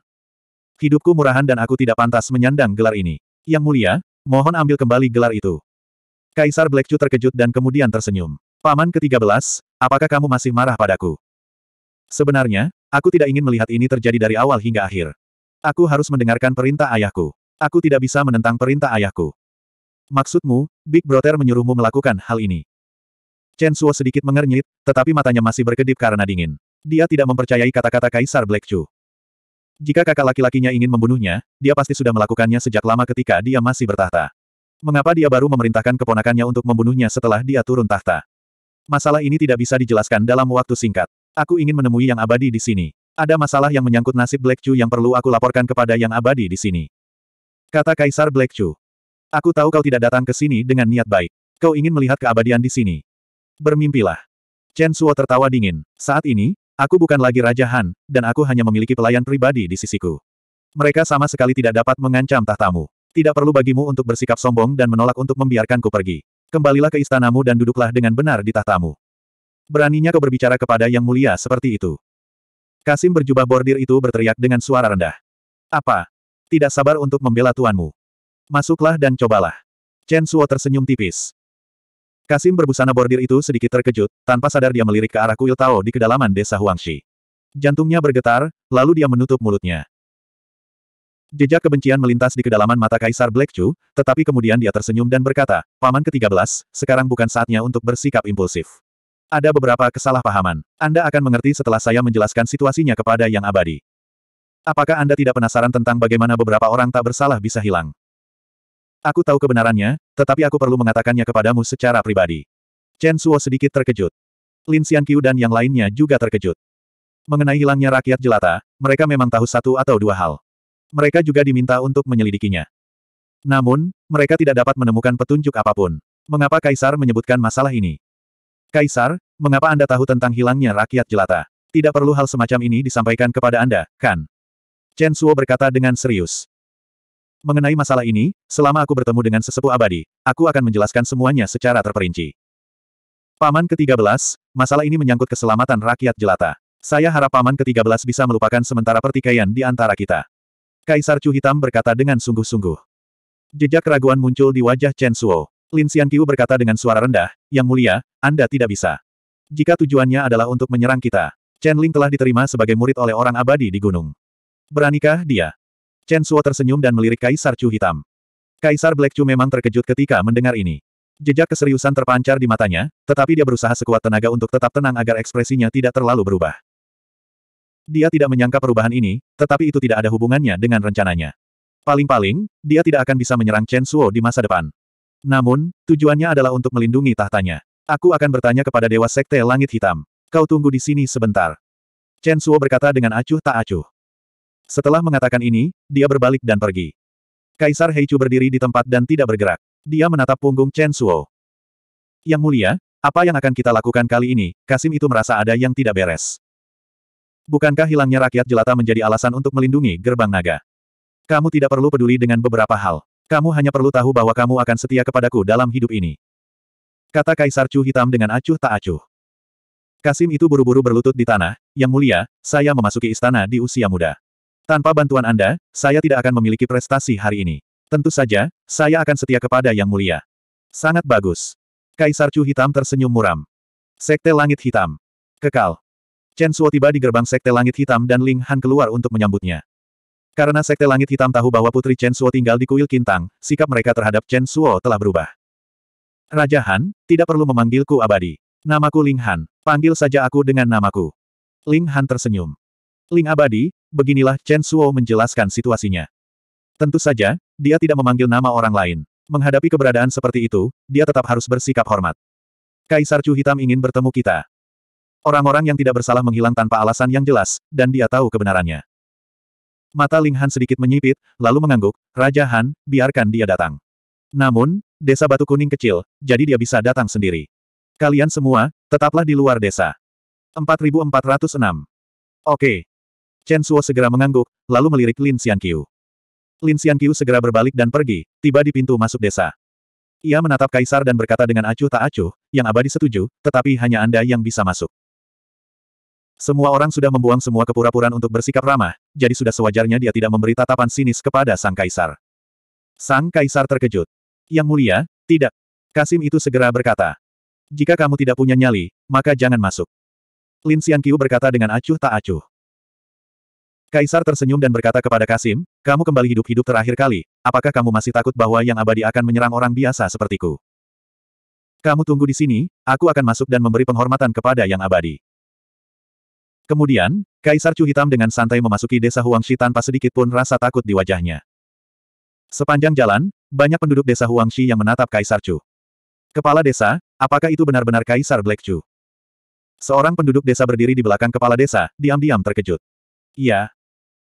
Hidupku murahan dan aku tidak pantas menyandang gelar ini. Yang mulia, mohon ambil kembali gelar itu. Kaisar Black Chu terkejut dan kemudian tersenyum. Paman ke-13, apakah kamu masih marah padaku? Sebenarnya, aku tidak ingin melihat ini terjadi dari awal hingga akhir. Aku harus mendengarkan perintah ayahku. Aku tidak bisa menentang perintah ayahku. Maksudmu, Big Brother menyuruhmu melakukan hal ini? Chen Suo sedikit mengernyit, tetapi matanya masih berkedip karena dingin. Dia tidak mempercayai kata-kata Kaisar Black Chu. Jika kakak laki-lakinya ingin membunuhnya, dia pasti sudah melakukannya sejak lama ketika dia masih bertahta. Mengapa dia baru memerintahkan keponakannya untuk membunuhnya setelah dia turun tahta? Masalah ini tidak bisa dijelaskan dalam waktu singkat. Aku ingin menemui yang abadi di sini. Ada masalah yang menyangkut nasib Black Chu yang perlu aku laporkan kepada yang abadi di sini. Kata Kaisar Black Chu. Aku tahu kau tidak datang ke sini dengan niat baik. Kau ingin melihat keabadian di sini. Bermimpilah. Chen Suo tertawa dingin. Saat ini, Aku bukan lagi Raja Han, dan aku hanya memiliki pelayan pribadi di sisiku. Mereka sama sekali tidak dapat mengancam tahtamu. Tidak perlu bagimu untuk bersikap sombong dan menolak untuk membiarkanku pergi. Kembalilah ke istanamu dan duduklah dengan benar di tahtamu. Beraninya kau berbicara kepada yang mulia seperti itu. Kasim berjubah bordir itu berteriak dengan suara rendah. Apa? Tidak sabar untuk membela tuanmu. Masuklah dan cobalah. Chen Suo tersenyum tipis. Kasim berbusana bordir itu sedikit terkejut, tanpa sadar dia melirik ke arah kuil Tao di kedalaman desa Huangshi. Jantungnya bergetar, lalu dia menutup mulutnya. Jejak kebencian melintas di kedalaman mata Kaisar Black Chu, tetapi kemudian dia tersenyum dan berkata, Paman ke-13, sekarang bukan saatnya untuk bersikap impulsif. Ada beberapa kesalahpahaman. Anda akan mengerti setelah saya menjelaskan situasinya kepada Yang Abadi. Apakah Anda tidak penasaran tentang bagaimana beberapa orang tak bersalah bisa hilang? Aku tahu kebenarannya, tetapi aku perlu mengatakannya kepadamu secara pribadi. Chen Suo sedikit terkejut. Lin Xianqiu dan yang lainnya juga terkejut. Mengenai hilangnya rakyat jelata, mereka memang tahu satu atau dua hal. Mereka juga diminta untuk menyelidikinya. Namun, mereka tidak dapat menemukan petunjuk apapun. Mengapa Kaisar menyebutkan masalah ini? Kaisar, mengapa Anda tahu tentang hilangnya rakyat jelata? Tidak perlu hal semacam ini disampaikan kepada Anda, kan? Chen Suo berkata dengan serius. Mengenai masalah ini, selama aku bertemu dengan sesepuh abadi, aku akan menjelaskan semuanya secara terperinci. Paman ke-13, masalah ini menyangkut keselamatan rakyat jelata. Saya harap Paman ke-13 bisa melupakan sementara pertikaian di antara kita. Kaisar Chu Hitam berkata dengan sungguh-sungguh. Jejak keraguan muncul di wajah Chen Suo. Lin Xianqiu berkata dengan suara rendah, Yang mulia, Anda tidak bisa. Jika tujuannya adalah untuk menyerang kita, Chen Ling telah diterima sebagai murid oleh orang abadi di gunung. Beranikah dia? Chen Suo tersenyum dan melirik Kaisar Chu hitam. Kaisar Black Chu memang terkejut ketika mendengar ini. Jejak keseriusan terpancar di matanya, tetapi dia berusaha sekuat tenaga untuk tetap tenang agar ekspresinya tidak terlalu berubah. Dia tidak menyangka perubahan ini, tetapi itu tidak ada hubungannya dengan rencananya. Paling-paling, dia tidak akan bisa menyerang Chen Suo di masa depan. Namun, tujuannya adalah untuk melindungi tahtanya. Aku akan bertanya kepada Dewa Sekte Langit Hitam. Kau tunggu di sini sebentar. Chen Suo berkata dengan acuh tak acuh. Setelah mengatakan ini, dia berbalik dan pergi. Kaisar Heichu berdiri di tempat dan tidak bergerak. Dia menatap punggung Chen Suo. Yang mulia, apa yang akan kita lakukan kali ini? Kasim itu merasa ada yang tidak beres. Bukankah hilangnya rakyat jelata menjadi alasan untuk melindungi gerbang naga? Kamu tidak perlu peduli dengan beberapa hal. Kamu hanya perlu tahu bahwa kamu akan setia kepadaku dalam hidup ini. Kata Kaisar Chu hitam dengan acuh tak acuh. Kasim itu buru-buru berlutut di tanah, yang mulia, saya memasuki istana di usia muda. Tanpa bantuan Anda, saya tidak akan memiliki prestasi hari ini. Tentu saja, saya akan setia kepada Yang Mulia. Sangat bagus. Kaisar Chu Hitam tersenyum muram. Sekte Langit Hitam. Kekal. Chen Suo tiba di gerbang Sekte Langit Hitam dan Ling Han keluar untuk menyambutnya. Karena Sekte Langit Hitam tahu bahwa Putri Chen Suo tinggal di kuil Kintang, sikap mereka terhadap Chen Suo telah berubah. Raja Han, tidak perlu memanggilku abadi. Namaku Ling Han. Panggil saja aku dengan namaku. Ling Han tersenyum. Ling abadi, beginilah Chen Suo menjelaskan situasinya. Tentu saja, dia tidak memanggil nama orang lain. Menghadapi keberadaan seperti itu, dia tetap harus bersikap hormat. Kaisar Chu Hitam ingin bertemu kita. Orang-orang yang tidak bersalah menghilang tanpa alasan yang jelas, dan dia tahu kebenarannya. Mata Ling Han sedikit menyipit, lalu mengangguk, Raja Han, biarkan dia datang. Namun, desa batu kuning kecil, jadi dia bisa datang sendiri. Kalian semua, tetaplah di luar desa. 4406 Oke, Chen Suo segera mengangguk, lalu melirik Lin Xianqiu. Lin Xianqiu segera berbalik dan pergi, tiba di pintu masuk desa. Ia menatap Kaisar dan berkata dengan acuh tak acuh, yang abadi setuju, tetapi hanya Anda yang bisa masuk. Semua orang sudah membuang semua kepura-puraan untuk bersikap ramah, jadi sudah sewajarnya dia tidak memberi tatapan sinis kepada Sang Kaisar. Sang Kaisar terkejut. Yang mulia, tidak. Kasim itu segera berkata. Jika kamu tidak punya nyali, maka jangan masuk. Lin Xianqiu berkata dengan acuh tak acuh. Kaisar tersenyum dan berkata kepada Kasim, kamu kembali hidup-hidup terakhir kali, apakah kamu masih takut bahwa yang abadi akan menyerang orang biasa sepertiku? Kamu tunggu di sini, aku akan masuk dan memberi penghormatan kepada yang abadi. Kemudian, Kaisar Chu Hitam dengan santai memasuki desa Huang Huangshi tanpa sedikit pun rasa takut di wajahnya. Sepanjang jalan, banyak penduduk desa Huang Huangshi yang menatap Kaisar Chu. Kepala desa, apakah itu benar-benar Kaisar Black Chu? Seorang penduduk desa berdiri di belakang kepala desa, diam-diam terkejut. Iya,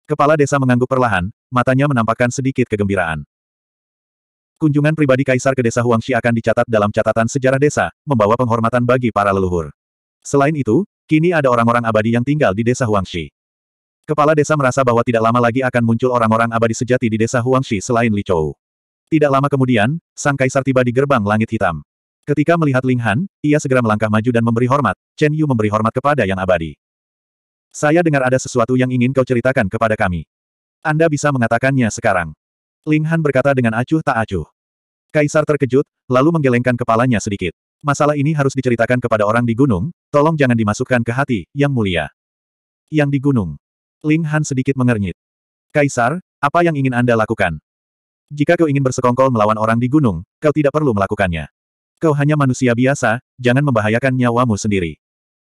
Kepala desa mengangguk perlahan, matanya menampakkan sedikit kegembiraan. Kunjungan pribadi kaisar ke desa Huangxi akan dicatat dalam catatan sejarah desa, membawa penghormatan bagi para leluhur. Selain itu, kini ada orang-orang abadi yang tinggal di desa Huangxi. Kepala desa merasa bahwa tidak lama lagi akan muncul orang-orang abadi sejati di desa Huangxi selain Li Chou. Tidak lama kemudian, sang kaisar tiba di gerbang langit hitam. Ketika melihat Ling Han, ia segera melangkah maju dan memberi hormat, Chen Yu memberi hormat kepada yang abadi. Saya dengar ada sesuatu yang ingin kau ceritakan kepada kami. Anda bisa mengatakannya sekarang. Ling Han berkata dengan acuh tak acuh. Kaisar terkejut, lalu menggelengkan kepalanya sedikit. Masalah ini harus diceritakan kepada orang di gunung, tolong jangan dimasukkan ke hati, yang mulia. Yang di gunung. Ling Han sedikit mengernyit. Kaisar, apa yang ingin Anda lakukan? Jika kau ingin bersekongkol melawan orang di gunung, kau tidak perlu melakukannya. Kau hanya manusia biasa, jangan membahayakan nyawamu sendiri.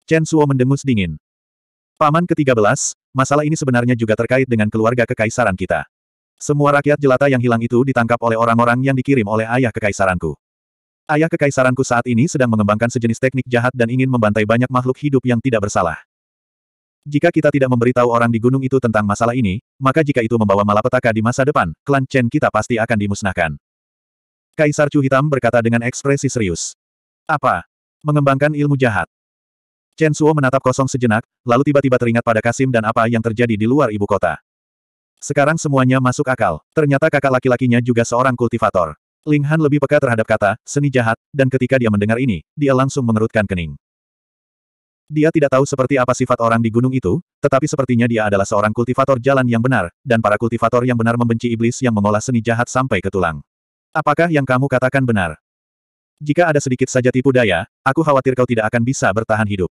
Chen Suo mendengus dingin. Paman ke-13, masalah ini sebenarnya juga terkait dengan keluarga kekaisaran kita. Semua rakyat jelata yang hilang itu ditangkap oleh orang-orang yang dikirim oleh ayah kekaisaranku. Ayah kekaisaranku saat ini sedang mengembangkan sejenis teknik jahat dan ingin membantai banyak makhluk hidup yang tidak bersalah. Jika kita tidak memberitahu orang di gunung itu tentang masalah ini, maka jika itu membawa malapetaka di masa depan, klan Chen kita pasti akan dimusnahkan. Kaisar Chu Hitam berkata dengan ekspresi serius. Apa? Mengembangkan ilmu jahat. Chen Suo menatap kosong sejenak, lalu tiba-tiba teringat pada Kasim dan apa yang terjadi di luar ibu kota. Sekarang semuanya masuk akal. Ternyata kakak laki-lakinya juga seorang kultivator. Ling Han lebih peka terhadap kata, seni jahat, dan ketika dia mendengar ini, dia langsung mengerutkan kening. Dia tidak tahu seperti apa sifat orang di gunung itu, tetapi sepertinya dia adalah seorang kultivator jalan yang benar, dan para kultivator yang benar membenci iblis yang mengolah seni jahat sampai ke tulang. Apakah yang kamu katakan benar? Jika ada sedikit saja tipu daya, aku khawatir kau tidak akan bisa bertahan hidup.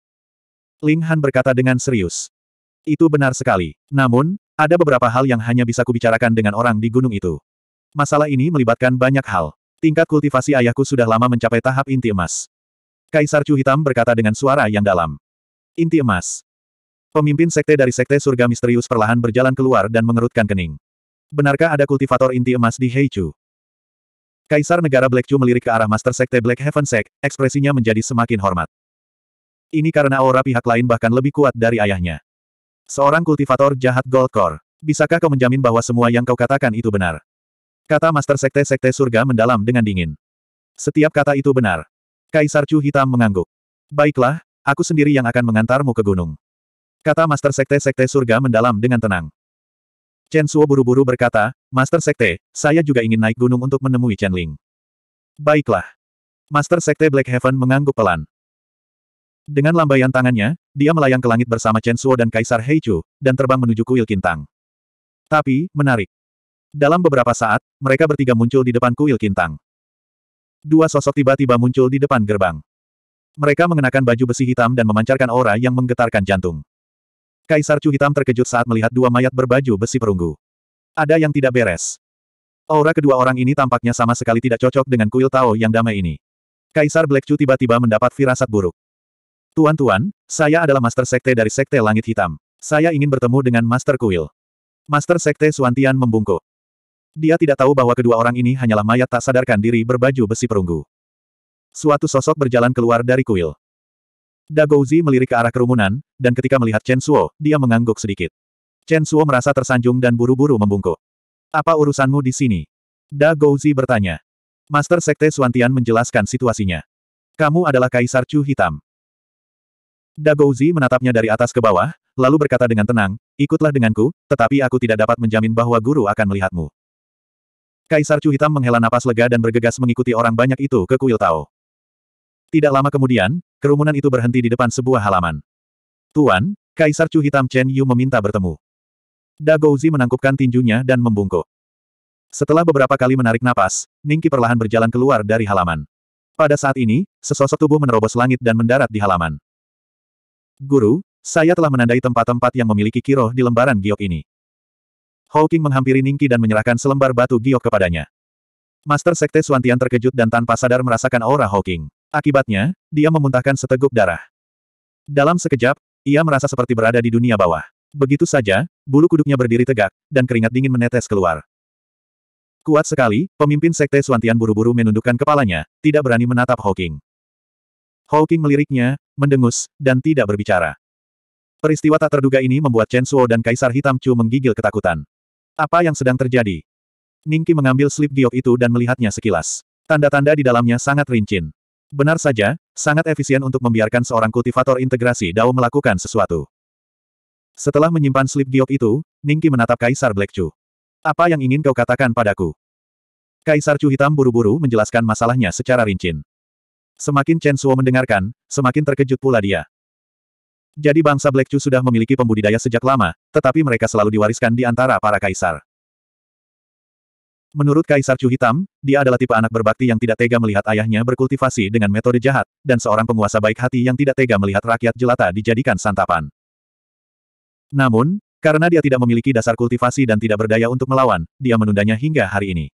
Ling Han berkata dengan serius. Itu benar sekali. Namun, ada beberapa hal yang hanya bisa kubicarakan dengan orang di gunung itu. Masalah ini melibatkan banyak hal. Tingkat kultivasi ayahku sudah lama mencapai tahap inti emas. Kaisar Chu Hitam berkata dengan suara yang dalam. Inti emas. Pemimpin sekte dari sekte surga misterius perlahan berjalan keluar dan mengerutkan kening. Benarkah ada kultivator inti emas di Hei Chu? Kaisar negara Black Chu melirik ke arah Master Sekte Black Heaven Sect, ekspresinya menjadi semakin hormat. Ini karena aura pihak lain bahkan lebih kuat dari ayahnya. Seorang kultivator jahat Gold Core. Bisakah kau menjamin bahwa semua yang kau katakan itu benar? Kata Master Sekte Sekte Surga mendalam dengan dingin. Setiap kata itu benar. Kaisar Chu Hitam mengangguk. Baiklah, aku sendiri yang akan mengantarmu ke gunung. Kata Master Sekte Sekte Surga mendalam dengan tenang. Chen Suo buru-buru berkata, Master Sekte, saya juga ingin naik gunung untuk menemui Chen Ling. Baiklah. Master Sekte Black Heaven mengangguk pelan. Dengan lambaian tangannya, dia melayang ke langit bersama Chen Suo dan Kaisar Heichu, dan terbang menuju kuil Kintang. Tapi, menarik. Dalam beberapa saat, mereka bertiga muncul di depan kuil Kintang. Dua sosok tiba-tiba muncul di depan gerbang. Mereka mengenakan baju besi hitam dan memancarkan aura yang menggetarkan jantung. Kaisar Chu Hitam terkejut saat melihat dua mayat berbaju besi perunggu. Ada yang tidak beres. Aura kedua orang ini tampaknya sama sekali tidak cocok dengan kuil Tao yang damai ini. Kaisar Black Chu tiba-tiba mendapat firasat buruk. Tuan-tuan, saya adalah Master Sekte dari Sekte Langit Hitam. Saya ingin bertemu dengan Master Kuil. Master Sekte Suantian membungkuk. Dia tidak tahu bahwa kedua orang ini hanyalah mayat tak sadarkan diri berbaju besi perunggu. Suatu sosok berjalan keluar dari kuil. Dagouzi melirik ke arah kerumunan, dan ketika melihat Chen Suo, dia mengangguk sedikit. Chen Suo merasa tersanjung dan buru-buru membungkuk. Apa urusanmu di sini? Dagouzi bertanya. Master Sekte Suantian menjelaskan situasinya. Kamu adalah Kaisar Chu Hitam. Dagouzi menatapnya dari atas ke bawah, lalu berkata dengan tenang, ikutlah denganku, tetapi aku tidak dapat menjamin bahwa guru akan melihatmu. Kaisar Chu Hitam menghela napas lega dan bergegas mengikuti orang banyak itu ke kuil Tao. Tidak lama kemudian, kerumunan itu berhenti di depan sebuah halaman. Tuan, Kaisar Chu Hitam Chen Yu meminta bertemu. Dagouzi menangkupkan tinjunya dan membungkuk. Setelah beberapa kali menarik napas, Ningki perlahan berjalan keluar dari halaman. Pada saat ini, sesosok tubuh menerobos langit dan mendarat di halaman. Guru, saya telah menandai tempat-tempat yang memiliki kiroh di lembaran giok ini. Hawking menghampiri Ningki dan menyerahkan selembar batu giok kepadanya. Master Sekte Suantian terkejut dan tanpa sadar merasakan aura Hawking. Akibatnya, dia memuntahkan seteguk darah. Dalam sekejap, ia merasa seperti berada di dunia bawah. Begitu saja, bulu kuduknya berdiri tegak, dan keringat dingin menetes keluar. Kuat sekali, pemimpin Sekte Suantian buru-buru menundukkan kepalanya, tidak berani menatap Hawking. Hawking meliriknya, mendengus, dan tidak berbicara. Peristiwa tak terduga ini membuat Chen Suo dan Kaisar Hitam Chu menggigil ketakutan. Apa yang sedang terjadi? Ningki mengambil slip giok itu dan melihatnya sekilas. Tanda-tanda di dalamnya sangat rincin. Benar saja, sangat efisien untuk membiarkan seorang kultivator integrasi Dao melakukan sesuatu. Setelah menyimpan slip giok itu, Ningki menatap Kaisar Black Chu. Apa yang ingin kau katakan padaku? Kaisar Chu Hitam buru-buru menjelaskan masalahnya secara rincin. Semakin Chen Suo mendengarkan, semakin terkejut pula dia. Jadi bangsa Black Chu sudah memiliki pembudidaya sejak lama, tetapi mereka selalu diwariskan di antara para kaisar. Menurut Kaisar Chu Hitam, dia adalah tipe anak berbakti yang tidak tega melihat ayahnya berkultivasi dengan metode jahat, dan seorang penguasa baik hati yang tidak tega melihat rakyat jelata dijadikan santapan. Namun, karena dia tidak memiliki dasar kultivasi dan tidak berdaya untuk melawan, dia menundanya hingga hari ini.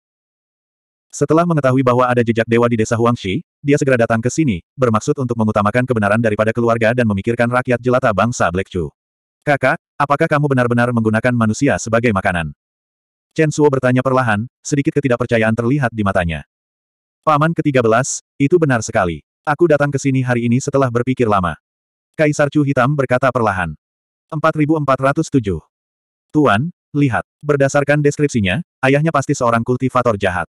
Setelah mengetahui bahwa ada jejak dewa di desa Huangshi, dia segera datang ke sini, bermaksud untuk mengutamakan kebenaran daripada keluarga dan memikirkan rakyat jelata bangsa Black Chu. Kakak, apakah kamu benar-benar menggunakan manusia sebagai makanan? Chen Suo bertanya perlahan, sedikit ketidakpercayaan terlihat di matanya. Paman ke-13, itu benar sekali. Aku datang ke sini hari ini setelah berpikir lama. Kaisar Chu Hitam berkata perlahan. 4407. Tuan, lihat, berdasarkan deskripsinya, ayahnya pasti seorang kultivator jahat.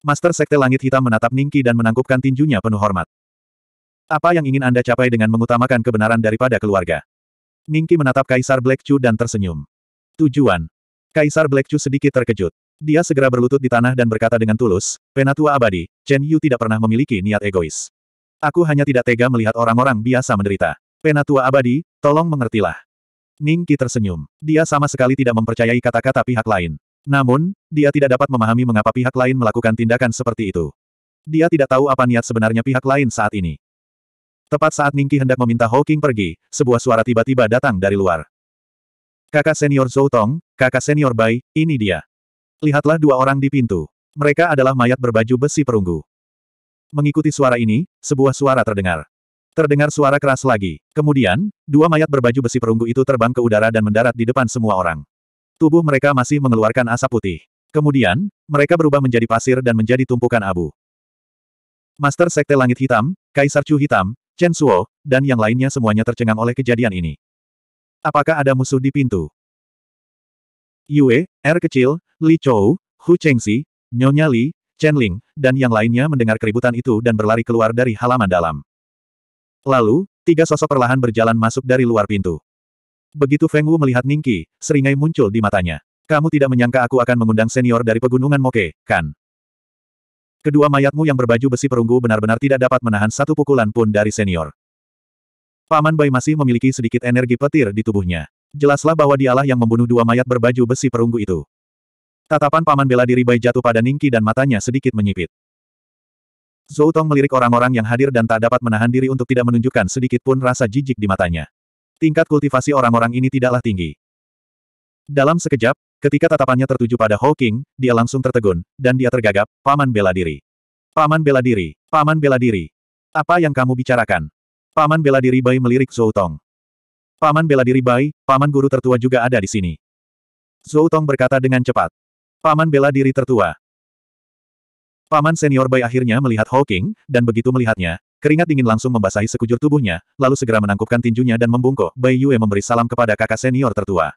Master Sekte Langit Hitam menatap Ningki dan menangkupkan tinjunya penuh hormat. Apa yang ingin Anda capai dengan mengutamakan kebenaran daripada keluarga? Ningki menatap Kaisar Black Chu dan tersenyum. Tujuan. Kaisar Black Chu sedikit terkejut. Dia segera berlutut di tanah dan berkata dengan tulus, Penatua abadi, Chen Yu tidak pernah memiliki niat egois. Aku hanya tidak tega melihat orang-orang biasa menderita. Penatua abadi, tolong mengertilah. Ningki tersenyum. Dia sama sekali tidak mempercayai kata-kata pihak lain. Namun, dia tidak dapat memahami mengapa pihak lain melakukan tindakan seperti itu. Dia tidak tahu apa niat sebenarnya pihak lain saat ini. Tepat saat Ningki hendak meminta Hawking pergi, sebuah suara tiba-tiba datang dari luar. Kakak senior Zhou Tong, kakak senior Bai, ini dia. Lihatlah dua orang di pintu. Mereka adalah mayat berbaju besi perunggu. Mengikuti suara ini, sebuah suara terdengar. Terdengar suara keras lagi. Kemudian, dua mayat berbaju besi perunggu itu terbang ke udara dan mendarat di depan semua orang. Tubuh mereka masih mengeluarkan asap putih. Kemudian, mereka berubah menjadi pasir dan menjadi tumpukan abu. Master Sekte Langit Hitam, Kaisar Chu Hitam, Chen Suo, dan yang lainnya semuanya tercengang oleh kejadian ini. Apakah ada musuh di pintu? Yue, R er kecil, Li Chou, Hu Chengxi, Nyonya Li, Chen Ling, dan yang lainnya mendengar keributan itu dan berlari keluar dari halaman dalam. Lalu, tiga sosok perlahan berjalan masuk dari luar pintu. Begitu Feng Wu melihat Ningki, seringai muncul di matanya. Kamu tidak menyangka aku akan mengundang senior dari pegunungan Moke, kan? Kedua mayatmu yang berbaju besi perunggu benar-benar tidak dapat menahan satu pukulan pun dari senior. Paman Bai masih memiliki sedikit energi petir di tubuhnya. Jelaslah bahwa dialah yang membunuh dua mayat berbaju besi perunggu itu. Tatapan Paman bela diri Bai jatuh pada Ningki dan matanya sedikit menyipit. Zhou Tong melirik orang-orang yang hadir dan tak dapat menahan diri untuk tidak menunjukkan sedikit pun rasa jijik di matanya tingkat kultivasi orang-orang ini tidaklah tinggi. Dalam sekejap, ketika tatapannya tertuju pada Hawking, dia langsung tertegun, dan dia tergagap, paman bela diri. Paman bela diri, paman bela diri. Apa yang kamu bicarakan? Paman bela diri Bai melirik Zhou Tong. Paman bela diri Bai, paman guru tertua juga ada di sini. Zhou Tong berkata dengan cepat. Paman bela diri tertua. Paman senior Bai akhirnya melihat Hawking, dan begitu melihatnya, Keringat dingin langsung membasahi sekujur tubuhnya, lalu segera menangkupkan tinjunya dan membungkuk. Bai Yue memberi salam kepada kakak senior tertua.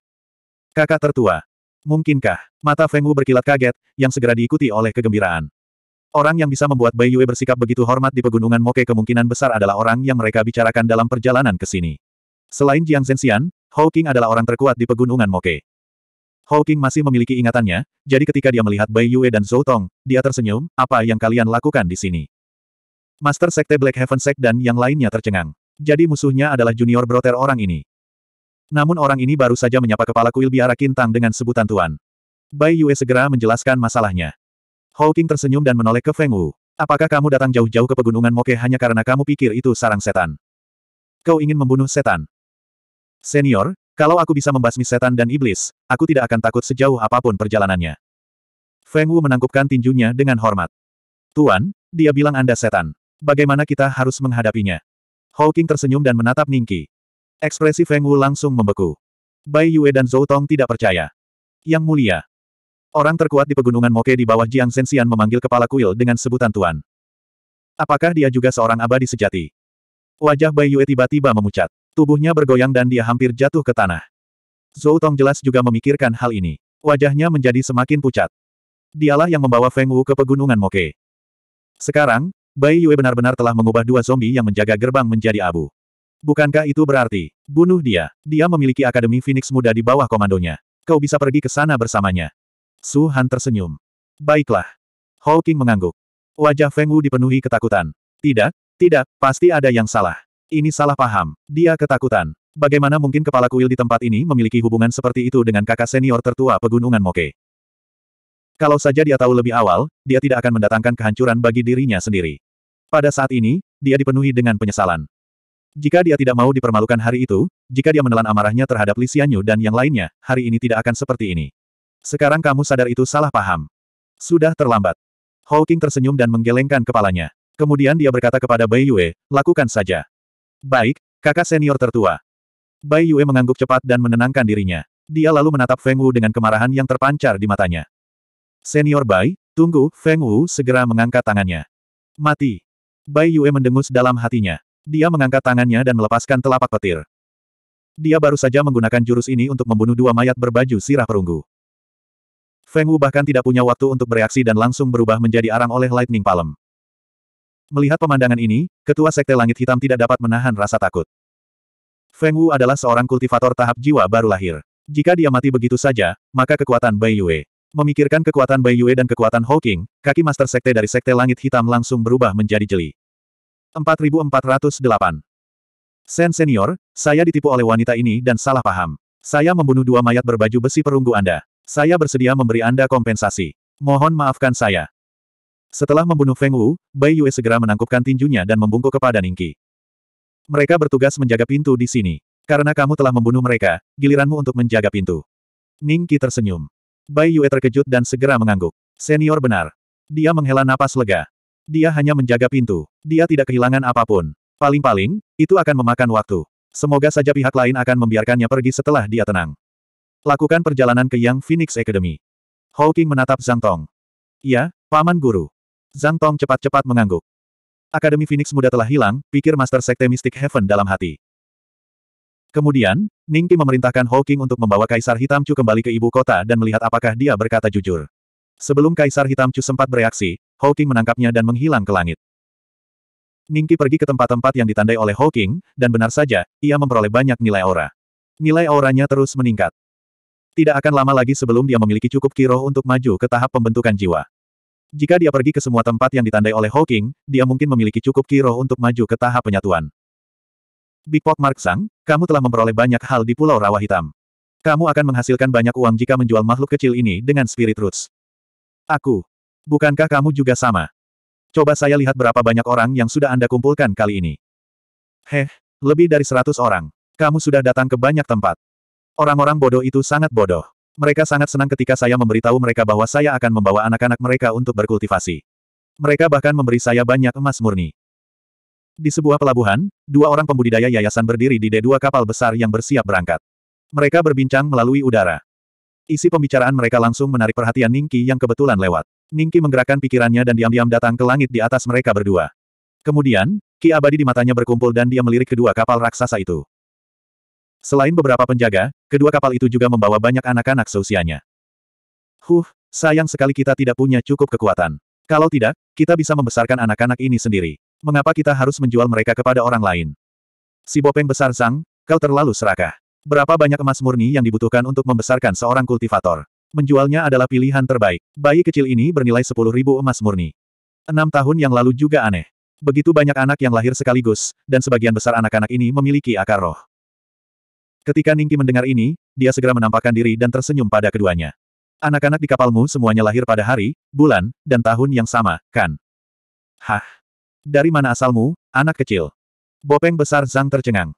Kakak tertua. Mungkinkah? Mata Feng Wu berkilat kaget, yang segera diikuti oleh kegembiraan. Orang yang bisa membuat Bai Yue bersikap begitu hormat di pegunungan Moke kemungkinan besar adalah orang yang mereka bicarakan dalam perjalanan ke sini. Selain Jiang Zhenxian, Hou King adalah orang terkuat di pegunungan Moke. Hou King masih memiliki ingatannya, jadi ketika dia melihat Bai Yue dan Zhou Tong, dia tersenyum, apa yang kalian lakukan di sini? Master Sekte Black Heaven Sect dan yang lainnya tercengang. Jadi musuhnya adalah junior broter orang ini. Namun orang ini baru saja menyapa kepala kuil biara Kintang dengan sebutan Tuan. Bai Yue segera menjelaskan masalahnya. Hawking tersenyum dan menoleh ke Feng Wu. Apakah kamu datang jauh-jauh ke pegunungan Moke hanya karena kamu pikir itu sarang setan? Kau ingin membunuh setan? Senior, kalau aku bisa membasmi setan dan iblis, aku tidak akan takut sejauh apapun perjalanannya. Feng Wu menangkupkan tinjunya dengan hormat. Tuan, dia bilang Anda setan bagaimana kita harus menghadapinya? Hawking tersenyum dan menatap Ningki. Ekspresi Feng Wu langsung membeku. Bai Yue dan Zhou Tong tidak percaya. Yang mulia. Orang terkuat di pegunungan Moke di bawah Jiang Sensian memanggil kepala kuil dengan sebutan Tuan. Apakah dia juga seorang abadi sejati? Wajah Bai Yue tiba-tiba memucat. Tubuhnya bergoyang dan dia hampir jatuh ke tanah. Zhou Tong jelas juga memikirkan hal ini. Wajahnya menjadi semakin pucat. Dialah yang membawa Feng Wu ke pegunungan Moke. Sekarang, Bai Yue benar-benar telah mengubah dua zombie yang menjaga gerbang menjadi abu. Bukankah itu berarti, bunuh dia, dia memiliki Akademi Phoenix Muda di bawah komandonya. Kau bisa pergi ke sana bersamanya. Su Han tersenyum. Baiklah. Hawking mengangguk. Wajah Feng Wu dipenuhi ketakutan. Tidak, tidak, pasti ada yang salah. Ini salah paham. Dia ketakutan. Bagaimana mungkin kepala kuil di tempat ini memiliki hubungan seperti itu dengan kakak senior tertua pegunungan Moke? Kalau saja dia tahu lebih awal, dia tidak akan mendatangkan kehancuran bagi dirinya sendiri. Pada saat ini, dia dipenuhi dengan penyesalan. Jika dia tidak mau dipermalukan hari itu, jika dia menelan amarahnya terhadap Lisianyu dan yang lainnya, hari ini tidak akan seperti ini. Sekarang kamu sadar itu salah paham. Sudah terlambat. Hawking tersenyum dan menggelengkan kepalanya. Kemudian dia berkata kepada Bai Yue, lakukan saja. Baik, kakak senior tertua. Bai Yue mengangguk cepat dan menenangkan dirinya. Dia lalu menatap Feng Wu dengan kemarahan yang terpancar di matanya. Senior Bai, tunggu, Feng Wu segera mengangkat tangannya. Mati. Bai Yue mendengus dalam hatinya. Dia mengangkat tangannya dan melepaskan telapak petir. Dia baru saja menggunakan jurus ini untuk membunuh dua mayat berbaju sirah perunggu. Feng Wu bahkan tidak punya waktu untuk bereaksi dan langsung berubah menjadi arang oleh Lightning Palm. Melihat pemandangan ini, Ketua Sekte Langit Hitam tidak dapat menahan rasa takut. Feng Wu adalah seorang kultivator tahap jiwa baru lahir. Jika dia mati begitu saja, maka kekuatan Bai Yue Memikirkan kekuatan Bai Yue dan kekuatan Hawking, kaki Master Sekte dari Sekte Langit Hitam langsung berubah menjadi jeli. 4408 Sen Senior, saya ditipu oleh wanita ini dan salah paham. Saya membunuh dua mayat berbaju besi perunggu Anda. Saya bersedia memberi Anda kompensasi. Mohon maafkan saya. Setelah membunuh Feng Wu, Bai Yue segera menangkupkan tinjunya dan membungkuk kepada Ningki. Mereka bertugas menjaga pintu di sini. Karena kamu telah membunuh mereka, giliranmu untuk menjaga pintu. Ningki tersenyum. Bai Yue terkejut dan segera mengangguk. Senior benar. Dia menghela napas lega. Dia hanya menjaga pintu. Dia tidak kehilangan apapun. Paling-paling, itu akan memakan waktu. Semoga saja pihak lain akan membiarkannya pergi setelah dia tenang. Lakukan perjalanan ke Yang Phoenix Academy. Hawking menatap Zhang Tong. Ya, Paman Guru. Zhang Tong cepat-cepat mengangguk. Akademi Phoenix muda telah hilang, pikir Master Sekte Mystic Heaven dalam hati. Kemudian, Ningki memerintahkan Hawking untuk membawa Kaisar Hitam Chu kembali ke ibu kota dan melihat apakah dia berkata jujur. Sebelum Kaisar Hitam Chu sempat bereaksi, Hawking menangkapnya dan menghilang ke langit. Ningki pergi ke tempat-tempat yang ditandai oleh Hawking, dan benar saja, ia memperoleh banyak nilai aura. Nilai auranya terus meningkat. Tidak akan lama lagi sebelum dia memiliki cukup kiroh untuk maju ke tahap pembentukan jiwa. Jika dia pergi ke semua tempat yang ditandai oleh Hawking, dia mungkin memiliki cukup kiroh untuk maju ke tahap penyatuan. Bipok Mark Sang, kamu telah memperoleh banyak hal di Pulau Rawa Hitam. Kamu akan menghasilkan banyak uang jika menjual makhluk kecil ini dengan Spirit Roots. Aku. Bukankah kamu juga sama? Coba saya lihat berapa banyak orang yang sudah Anda kumpulkan kali ini. Heh, lebih dari seratus orang. Kamu sudah datang ke banyak tempat. Orang-orang bodoh itu sangat bodoh. Mereka sangat senang ketika saya memberitahu mereka bahwa saya akan membawa anak-anak mereka untuk berkultivasi. Mereka bahkan memberi saya banyak emas murni. Di sebuah pelabuhan, dua orang pembudidaya yayasan berdiri di D2 kapal besar yang bersiap berangkat. Mereka berbincang melalui udara. Isi pembicaraan mereka langsung menarik perhatian Ningki yang kebetulan lewat. Ningki menggerakkan pikirannya dan diam-diam datang ke langit di atas mereka berdua. Kemudian, ki abadi di matanya berkumpul dan dia melirik kedua kapal raksasa itu. Selain beberapa penjaga, kedua kapal itu juga membawa banyak anak-anak seusianya. Huh, sayang sekali kita tidak punya cukup kekuatan. Kalau tidak, kita bisa membesarkan anak-anak ini sendiri. Mengapa kita harus menjual mereka kepada orang lain? Si bopeng besar Sang, kau terlalu serakah. Berapa banyak emas murni yang dibutuhkan untuk membesarkan seorang kultivator? Menjualnya adalah pilihan terbaik. Bayi kecil ini bernilai ribu emas murni. Enam tahun yang lalu juga aneh. Begitu banyak anak yang lahir sekaligus, dan sebagian besar anak-anak ini memiliki akar roh. Ketika Ningki mendengar ini, dia segera menampakkan diri dan tersenyum pada keduanya. Anak-anak di kapalmu semuanya lahir pada hari, bulan, dan tahun yang sama, kan? Hah? Dari mana asalmu, anak kecil? Bopeng besar Zhang tercengang.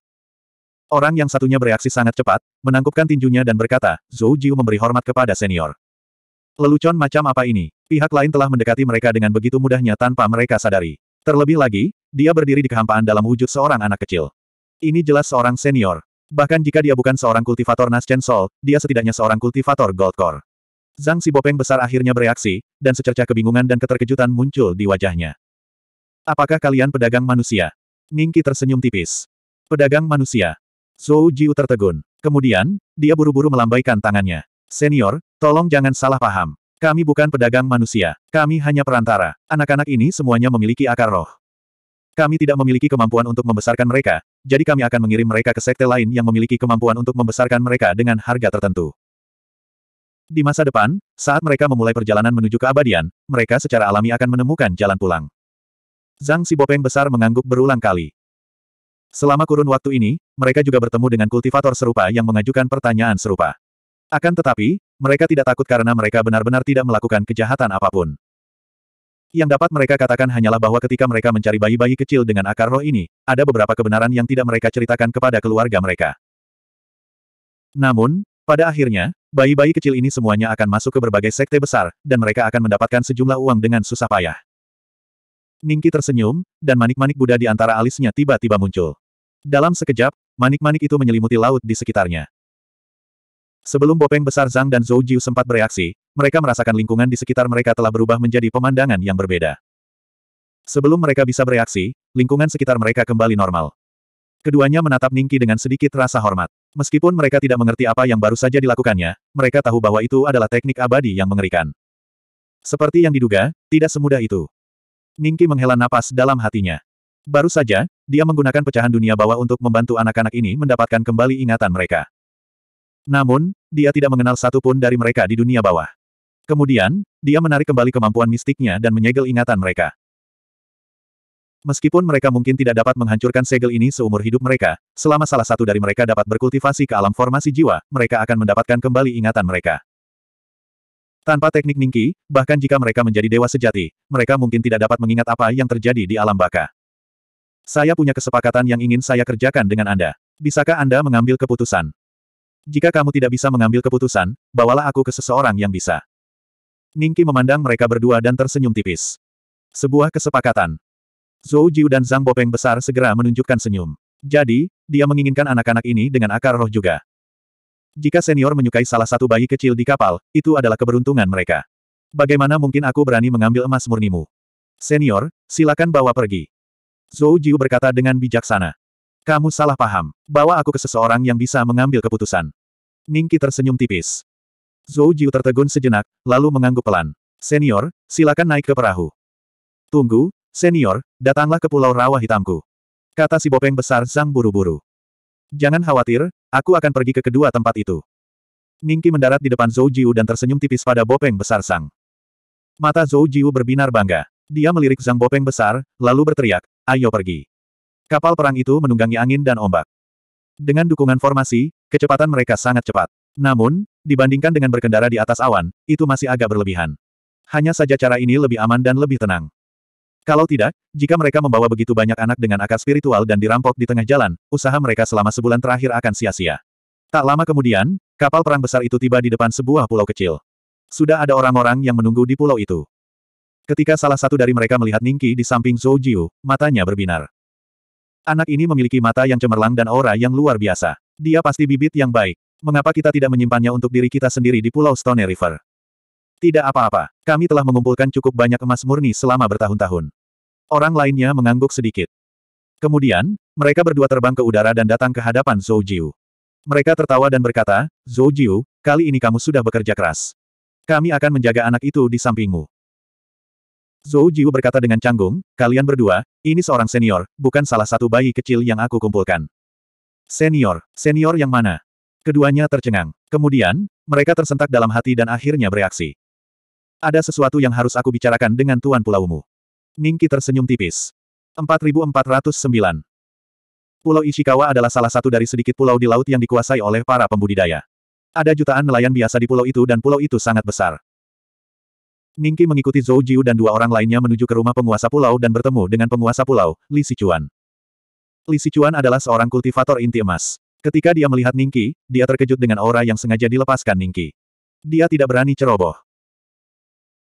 Orang yang satunya bereaksi sangat cepat, menangkupkan tinjunya dan berkata, Zhou Jiu memberi hormat kepada senior. Lelucon macam apa ini? Pihak lain telah mendekati mereka dengan begitu mudahnya tanpa mereka sadari. Terlebih lagi, dia berdiri di kehampaan dalam wujud seorang anak kecil. Ini jelas seorang senior. Bahkan jika dia bukan seorang kultivator Nascent Sol, dia setidaknya seorang kultivator Gold Core. Zhang Si Bopeng besar akhirnya bereaksi, dan secercah kebingungan dan keterkejutan muncul di wajahnya. Apakah kalian pedagang manusia? Ningki tersenyum tipis. Pedagang manusia. Zhou Jiu tertegun. Kemudian, dia buru-buru melambaikan tangannya. Senior, tolong jangan salah paham. Kami bukan pedagang manusia. Kami hanya perantara. Anak-anak ini semuanya memiliki akar roh. Kami tidak memiliki kemampuan untuk membesarkan mereka, jadi kami akan mengirim mereka ke sekte lain yang memiliki kemampuan untuk membesarkan mereka dengan harga tertentu. Di masa depan, saat mereka memulai perjalanan menuju keabadian, mereka secara alami akan menemukan jalan pulang. Zhang Sibopeng besar mengangguk berulang kali. Selama kurun waktu ini, mereka juga bertemu dengan kultivator serupa yang mengajukan pertanyaan serupa. Akan tetapi, mereka tidak takut karena mereka benar-benar tidak melakukan kejahatan apapun. Yang dapat mereka katakan hanyalah bahwa ketika mereka mencari bayi-bayi kecil dengan akar roh ini, ada beberapa kebenaran yang tidak mereka ceritakan kepada keluarga mereka. Namun, pada akhirnya, bayi-bayi kecil ini semuanya akan masuk ke berbagai sekte besar, dan mereka akan mendapatkan sejumlah uang dengan susah payah. Ningki tersenyum, dan manik-manik Buddha di antara alisnya tiba-tiba muncul. Dalam sekejap, manik-manik itu menyelimuti laut di sekitarnya. Sebelum bopeng besar Zhang dan Zhou Jiu sempat bereaksi, mereka merasakan lingkungan di sekitar mereka telah berubah menjadi pemandangan yang berbeda. Sebelum mereka bisa bereaksi, lingkungan sekitar mereka kembali normal. Keduanya menatap Ningki dengan sedikit rasa hormat. Meskipun mereka tidak mengerti apa yang baru saja dilakukannya, mereka tahu bahwa itu adalah teknik abadi yang mengerikan. Seperti yang diduga, tidak semudah itu. Ningki menghela napas dalam hatinya. Baru saja, dia menggunakan pecahan dunia bawah untuk membantu anak-anak ini mendapatkan kembali ingatan mereka. Namun, dia tidak mengenal satu pun dari mereka di dunia bawah. Kemudian, dia menarik kembali kemampuan mistiknya dan menyegel ingatan mereka. Meskipun mereka mungkin tidak dapat menghancurkan segel ini seumur hidup mereka, selama salah satu dari mereka dapat berkultivasi ke alam formasi jiwa, mereka akan mendapatkan kembali ingatan mereka. Tanpa teknik Ningki, bahkan jika mereka menjadi dewa sejati, mereka mungkin tidak dapat mengingat apa yang terjadi di alam baka. Saya punya kesepakatan yang ingin saya kerjakan dengan Anda. Bisakah Anda mengambil keputusan? Jika kamu tidak bisa mengambil keputusan, bawalah aku ke seseorang yang bisa. Ningki memandang mereka berdua dan tersenyum tipis. Sebuah kesepakatan. Zhou Jiu dan Zhang Bopeng besar segera menunjukkan senyum. Jadi, dia menginginkan anak-anak ini dengan akar roh juga. Jika senior menyukai salah satu bayi kecil di kapal, itu adalah keberuntungan mereka. Bagaimana mungkin aku berani mengambil emas murnimu? Senior, silakan bawa pergi. Zhou Jiu berkata dengan bijaksana. Kamu salah paham. Bawa aku ke seseorang yang bisa mengambil keputusan. Ningki tersenyum tipis. Zhou Jiu tertegun sejenak, lalu mengangguk pelan. Senior, silakan naik ke perahu. Tunggu, senior, datanglah ke pulau rawa hitamku. Kata si bopeng besar sang buru-buru. Jangan khawatir, aku akan pergi ke kedua tempat itu. Ningki mendarat di depan Zhou Jiu dan tersenyum tipis pada Bopeng besar Sang. Mata Zhou Jiu berbinar bangga. Dia melirik Zhang Bopeng besar, lalu berteriak, ayo pergi. Kapal perang itu menunggangi angin dan ombak. Dengan dukungan formasi, kecepatan mereka sangat cepat. Namun, dibandingkan dengan berkendara di atas awan, itu masih agak berlebihan. Hanya saja cara ini lebih aman dan lebih tenang. Kalau tidak, jika mereka membawa begitu banyak anak dengan akar spiritual dan dirampok di tengah jalan, usaha mereka selama sebulan terakhir akan sia-sia. Tak lama kemudian, kapal perang besar itu tiba di depan sebuah pulau kecil. Sudah ada orang-orang yang menunggu di pulau itu. Ketika salah satu dari mereka melihat Ningki di samping Zhou Jiu, matanya berbinar. Anak ini memiliki mata yang cemerlang dan aura yang luar biasa. Dia pasti bibit yang baik. Mengapa kita tidak menyimpannya untuk diri kita sendiri di Pulau Stone River? Tidak apa-apa, kami telah mengumpulkan cukup banyak emas murni selama bertahun-tahun. Orang lainnya mengangguk sedikit. Kemudian, mereka berdua terbang ke udara dan datang ke hadapan Zhou Jiu. Mereka tertawa dan berkata, Zhou Jiu, kali ini kamu sudah bekerja keras. Kami akan menjaga anak itu di sampingmu. Zhou Jiu berkata dengan canggung, kalian berdua, ini seorang senior, bukan salah satu bayi kecil yang aku kumpulkan. Senior, senior yang mana? Keduanya tercengang. Kemudian, mereka tersentak dalam hati dan akhirnya bereaksi. Ada sesuatu yang harus aku bicarakan dengan Tuan Pulaumu. Ningki tersenyum tipis. 4409. Pulau Ishikawa adalah salah satu dari sedikit pulau di laut yang dikuasai oleh para pembudidaya. Ada jutaan nelayan biasa di pulau itu dan pulau itu sangat besar. Ningki mengikuti Zhou Jiu dan dua orang lainnya menuju ke rumah penguasa pulau dan bertemu dengan penguasa pulau, Li Sichuan. Li Sichuan adalah seorang kultivator inti emas. Ketika dia melihat Ningki, dia terkejut dengan aura yang sengaja dilepaskan Ningki. Dia tidak berani ceroboh.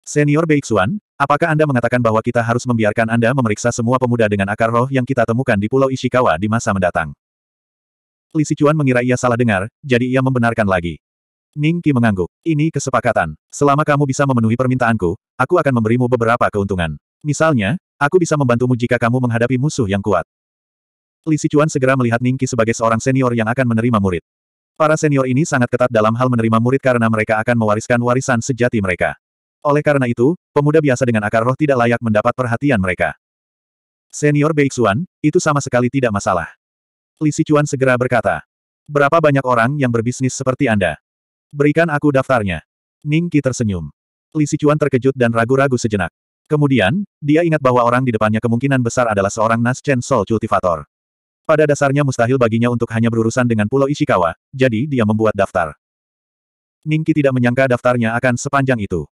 Senior Beixuan, apakah Anda mengatakan bahwa kita harus membiarkan Anda memeriksa semua pemuda dengan akar roh yang kita temukan di Pulau Ishikawa di masa mendatang? Li Sichuan mengira ia salah dengar, jadi ia membenarkan lagi. Ning Qi mengangguk. Ini kesepakatan. Selama kamu bisa memenuhi permintaanku, aku akan memberimu beberapa keuntungan. Misalnya, aku bisa membantumu jika kamu menghadapi musuh yang kuat. Li Sichuan segera melihat Ning Qi sebagai seorang senior yang akan menerima murid. Para senior ini sangat ketat dalam hal menerima murid karena mereka akan mewariskan warisan sejati mereka. Oleh karena itu, pemuda biasa dengan akar roh tidak layak mendapat perhatian mereka. Senior Beixuan, itu sama sekali tidak masalah. Li Sichuan segera berkata, Berapa banyak orang yang berbisnis seperti Anda? Berikan aku daftarnya. Ning Qi tersenyum. Li Sichuan terkejut dan ragu-ragu sejenak. Kemudian, dia ingat bahwa orang di depannya kemungkinan besar adalah seorang Nas Chen Sol Cultivator. Pada dasarnya mustahil baginya untuk hanya berurusan dengan Pulau Ishikawa, jadi dia membuat daftar. Ningki tidak menyangka daftarnya akan sepanjang itu.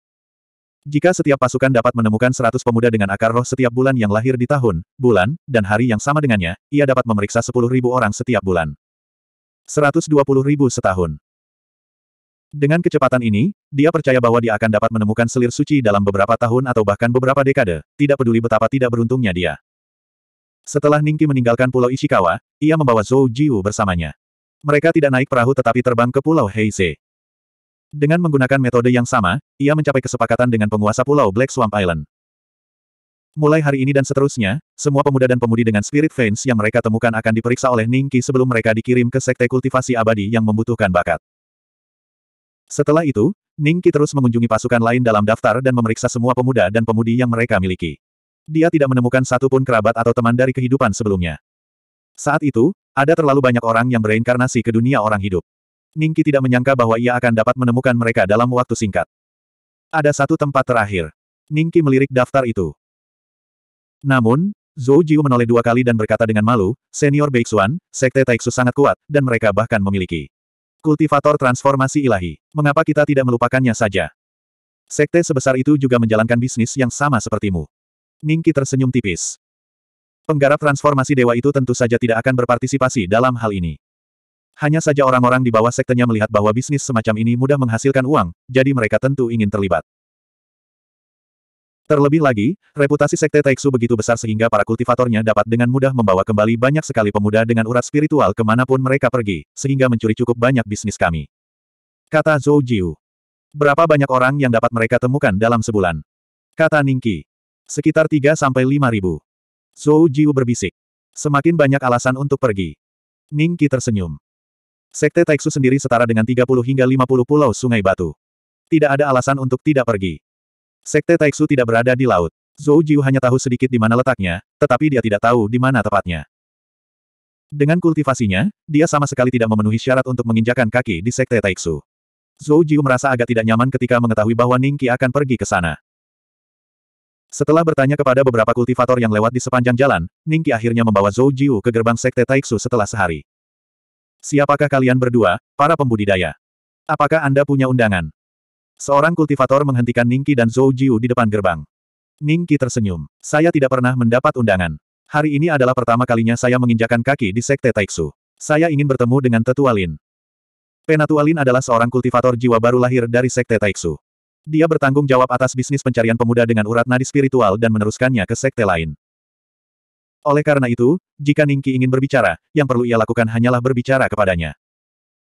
Jika setiap pasukan dapat menemukan 100 pemuda dengan akar roh setiap bulan yang lahir di tahun, bulan, dan hari yang sama dengannya, ia dapat memeriksa 10.000 orang setiap bulan. 120.000 setahun. Dengan kecepatan ini, dia percaya bahwa dia akan dapat menemukan selir suci dalam beberapa tahun atau bahkan beberapa dekade, tidak peduli betapa tidak beruntungnya dia. Setelah Ningki meninggalkan Pulau Ishikawa, ia membawa Zhou Jiu bersamanya. Mereka tidak naik perahu tetapi terbang ke Pulau Heisei. Dengan menggunakan metode yang sama, ia mencapai kesepakatan dengan penguasa pulau Black Swamp Island. Mulai hari ini dan seterusnya, semua pemuda dan pemudi dengan spirit veins yang mereka temukan akan diperiksa oleh Ningki sebelum mereka dikirim ke sekte kultivasi abadi yang membutuhkan bakat. Setelah itu, Ningki terus mengunjungi pasukan lain dalam daftar dan memeriksa semua pemuda dan pemudi yang mereka miliki. Dia tidak menemukan satupun kerabat atau teman dari kehidupan sebelumnya. Saat itu, ada terlalu banyak orang yang bereinkarnasi ke dunia orang hidup. Ningki tidak menyangka bahwa ia akan dapat menemukan mereka dalam waktu singkat. Ada satu tempat terakhir. Ningki melirik daftar itu. Namun, Zhou Jiu menoleh dua kali dan berkata dengan malu, Senior Beixuan, Sekte Taiksu sangat kuat, dan mereka bahkan memiliki kultivator transformasi ilahi. Mengapa kita tidak melupakannya saja? Sekte sebesar itu juga menjalankan bisnis yang sama sepertimu. Ningki tersenyum tipis. Penggarap transformasi dewa itu tentu saja tidak akan berpartisipasi dalam hal ini. Hanya saja orang-orang di bawah sektenya melihat bahwa bisnis semacam ini mudah menghasilkan uang, jadi mereka tentu ingin terlibat. Terlebih lagi, reputasi sekte Taiksu begitu besar sehingga para kultivatornya dapat dengan mudah membawa kembali banyak sekali pemuda dengan urat spiritual kemanapun mereka pergi, sehingga mencuri cukup banyak bisnis kami. Kata Zhou Jiu. Berapa banyak orang yang dapat mereka temukan dalam sebulan? Kata Ningki. Sekitar 3-5 ribu. Zhou Jiu berbisik. Semakin banyak alasan untuk pergi. Ningki tersenyum. Sekte Taiksu sendiri setara dengan 30 hingga 50 pulau sungai batu. Tidak ada alasan untuk tidak pergi. Sekte Taiksu tidak berada di laut. Zhou Jiu hanya tahu sedikit di mana letaknya, tetapi dia tidak tahu di mana tepatnya. Dengan kultivasinya, dia sama sekali tidak memenuhi syarat untuk menginjakan kaki di Sekte Taiksu. Zhou Jiu merasa agak tidak nyaman ketika mengetahui bahwa Ningqi akan pergi ke sana. Setelah bertanya kepada beberapa kultivator yang lewat di sepanjang jalan, Ningqi akhirnya membawa Zhou Jiu ke gerbang Sekte Taiksu setelah sehari. Siapakah kalian berdua, para pembudidaya? Apakah Anda punya undangan? Seorang kultivator menghentikan Ningki dan Zhou Jiu di depan gerbang. Ningki tersenyum. Saya tidak pernah mendapat undangan. Hari ini adalah pertama kalinya saya menginjakan kaki di Sekte Taiksu. Saya ingin bertemu dengan Tetua Lin. Penatua Lin adalah seorang kultivator jiwa baru lahir dari Sekte Taiksu. Dia bertanggung jawab atas bisnis pencarian pemuda dengan urat nadi spiritual dan meneruskannya ke sekte lain. Oleh karena itu, jika Ningki ingin berbicara, yang perlu ia lakukan hanyalah berbicara kepadanya.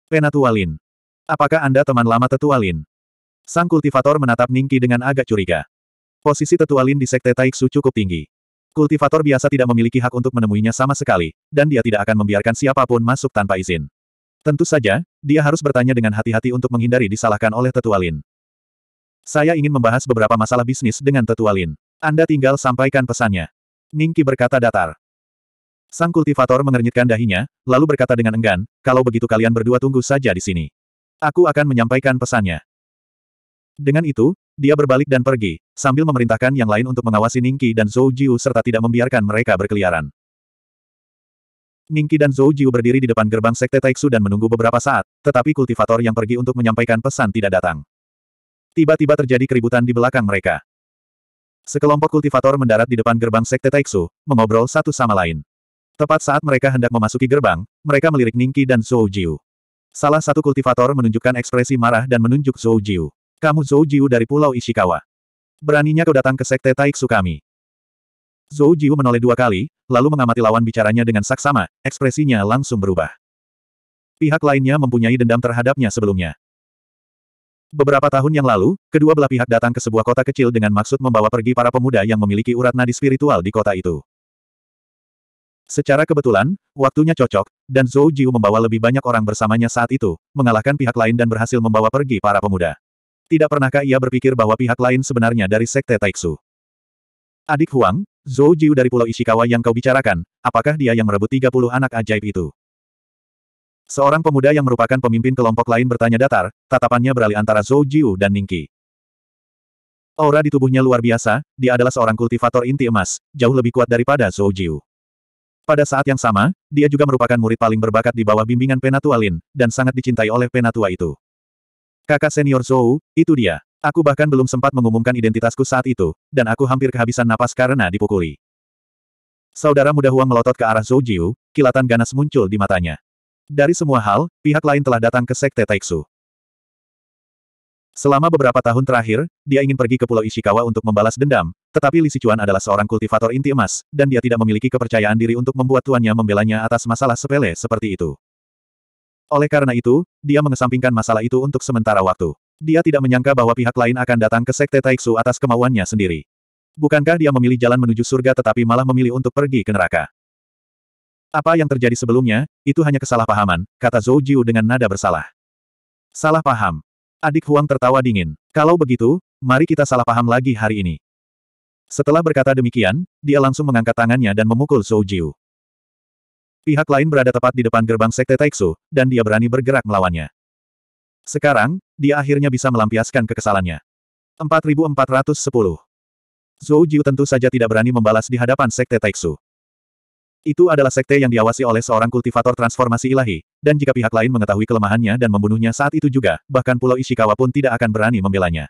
Penatua Lin. Apakah Anda teman lama Tetua Lin? Sang kultivator menatap Ningki dengan agak curiga. Posisi Tetua Lin di Sekte Taiksu cukup tinggi. Kultivator biasa tidak memiliki hak untuk menemuinya sama sekali, dan dia tidak akan membiarkan siapapun masuk tanpa izin. Tentu saja, dia harus bertanya dengan hati-hati untuk menghindari disalahkan oleh Tetua Lin. Saya ingin membahas beberapa masalah bisnis dengan Tetua Lin. Anda tinggal sampaikan pesannya. Ningki berkata datar. Sang kultivator mengernyitkan dahinya, lalu berkata dengan enggan, kalau begitu kalian berdua tunggu saja di sini. Aku akan menyampaikan pesannya. Dengan itu, dia berbalik dan pergi, sambil memerintahkan yang lain untuk mengawasi Ningki dan Zhou Jiu serta tidak membiarkan mereka berkeliaran. Ningki dan Zhou Jiu berdiri di depan gerbang Sekte Taiksu dan menunggu beberapa saat, tetapi kultivator yang pergi untuk menyampaikan pesan tidak datang. Tiba-tiba terjadi keributan di belakang mereka. Sekelompok kultivator mendarat di depan gerbang Sekte Taiksu, mengobrol satu sama lain. Tepat saat mereka hendak memasuki gerbang, mereka melirik Ningki dan Zhou Jiu. Salah satu kultivator menunjukkan ekspresi marah dan menunjuk Zhou Jiu. Kamu Zhou Jiu dari Pulau Ishikawa. Beraninya kau datang ke Sekte Taiksu kami. Zhou Jiu menoleh dua kali, lalu mengamati lawan bicaranya dengan saksama, ekspresinya langsung berubah. Pihak lainnya mempunyai dendam terhadapnya sebelumnya. Beberapa tahun yang lalu, kedua belah pihak datang ke sebuah kota kecil dengan maksud membawa pergi para pemuda yang memiliki urat nadi spiritual di kota itu. Secara kebetulan, waktunya cocok, dan Zhou Jiu membawa lebih banyak orang bersamanya saat itu, mengalahkan pihak lain dan berhasil membawa pergi para pemuda. Tidak pernahkah ia berpikir bahwa pihak lain sebenarnya dari Sekte Taiksu? Adik Huang, Zhou Jiu dari Pulau Ishikawa yang kau bicarakan, apakah dia yang merebut 30 anak ajaib itu? Seorang pemuda yang merupakan pemimpin kelompok lain bertanya datar, tatapannya beralih antara Zhou Jiu dan Ningqi. Aura di tubuhnya luar biasa, dia adalah seorang kultivator inti emas, jauh lebih kuat daripada Zhou Jiu. Pada saat yang sama, dia juga merupakan murid paling berbakat di bawah bimbingan Penatua Lin, dan sangat dicintai oleh Penatua itu. Kakak senior Zhou, itu dia. Aku bahkan belum sempat mengumumkan identitasku saat itu, dan aku hampir kehabisan napas karena dipukuli. Saudara muda Huang melotot ke arah Zhou Jiu, kilatan ganas muncul di matanya. Dari semua hal, pihak lain telah datang ke Sekte Taiksu. Selama beberapa tahun terakhir, dia ingin pergi ke Pulau Ishikawa untuk membalas dendam, tetapi Li Sichuan adalah seorang kultivator inti emas, dan dia tidak memiliki kepercayaan diri untuk membuat tuannya membelanya atas masalah sepele seperti itu. Oleh karena itu, dia mengesampingkan masalah itu untuk sementara waktu. Dia tidak menyangka bahwa pihak lain akan datang ke Sekte Taiksu atas kemauannya sendiri. Bukankah dia memilih jalan menuju surga tetapi malah memilih untuk pergi ke neraka? Apa yang terjadi sebelumnya, itu hanya kesalahpahaman, kata Zhou Jiu dengan nada bersalah. Salah paham. Adik Huang tertawa dingin. Kalau begitu, mari kita salah paham lagi hari ini. Setelah berkata demikian, dia langsung mengangkat tangannya dan memukul Zhou Jiu. Pihak lain berada tepat di depan gerbang Sekte Taiksu, dan dia berani bergerak melawannya. Sekarang, dia akhirnya bisa melampiaskan kekesalannya. 4410 Zhou Jiu tentu saja tidak berani membalas di hadapan Sekte Taiksu. Itu adalah sekte yang diawasi oleh seorang kultivator transformasi ilahi, dan jika pihak lain mengetahui kelemahannya dan membunuhnya saat itu juga, bahkan Pulau Ishikawa pun tidak akan berani membelanya.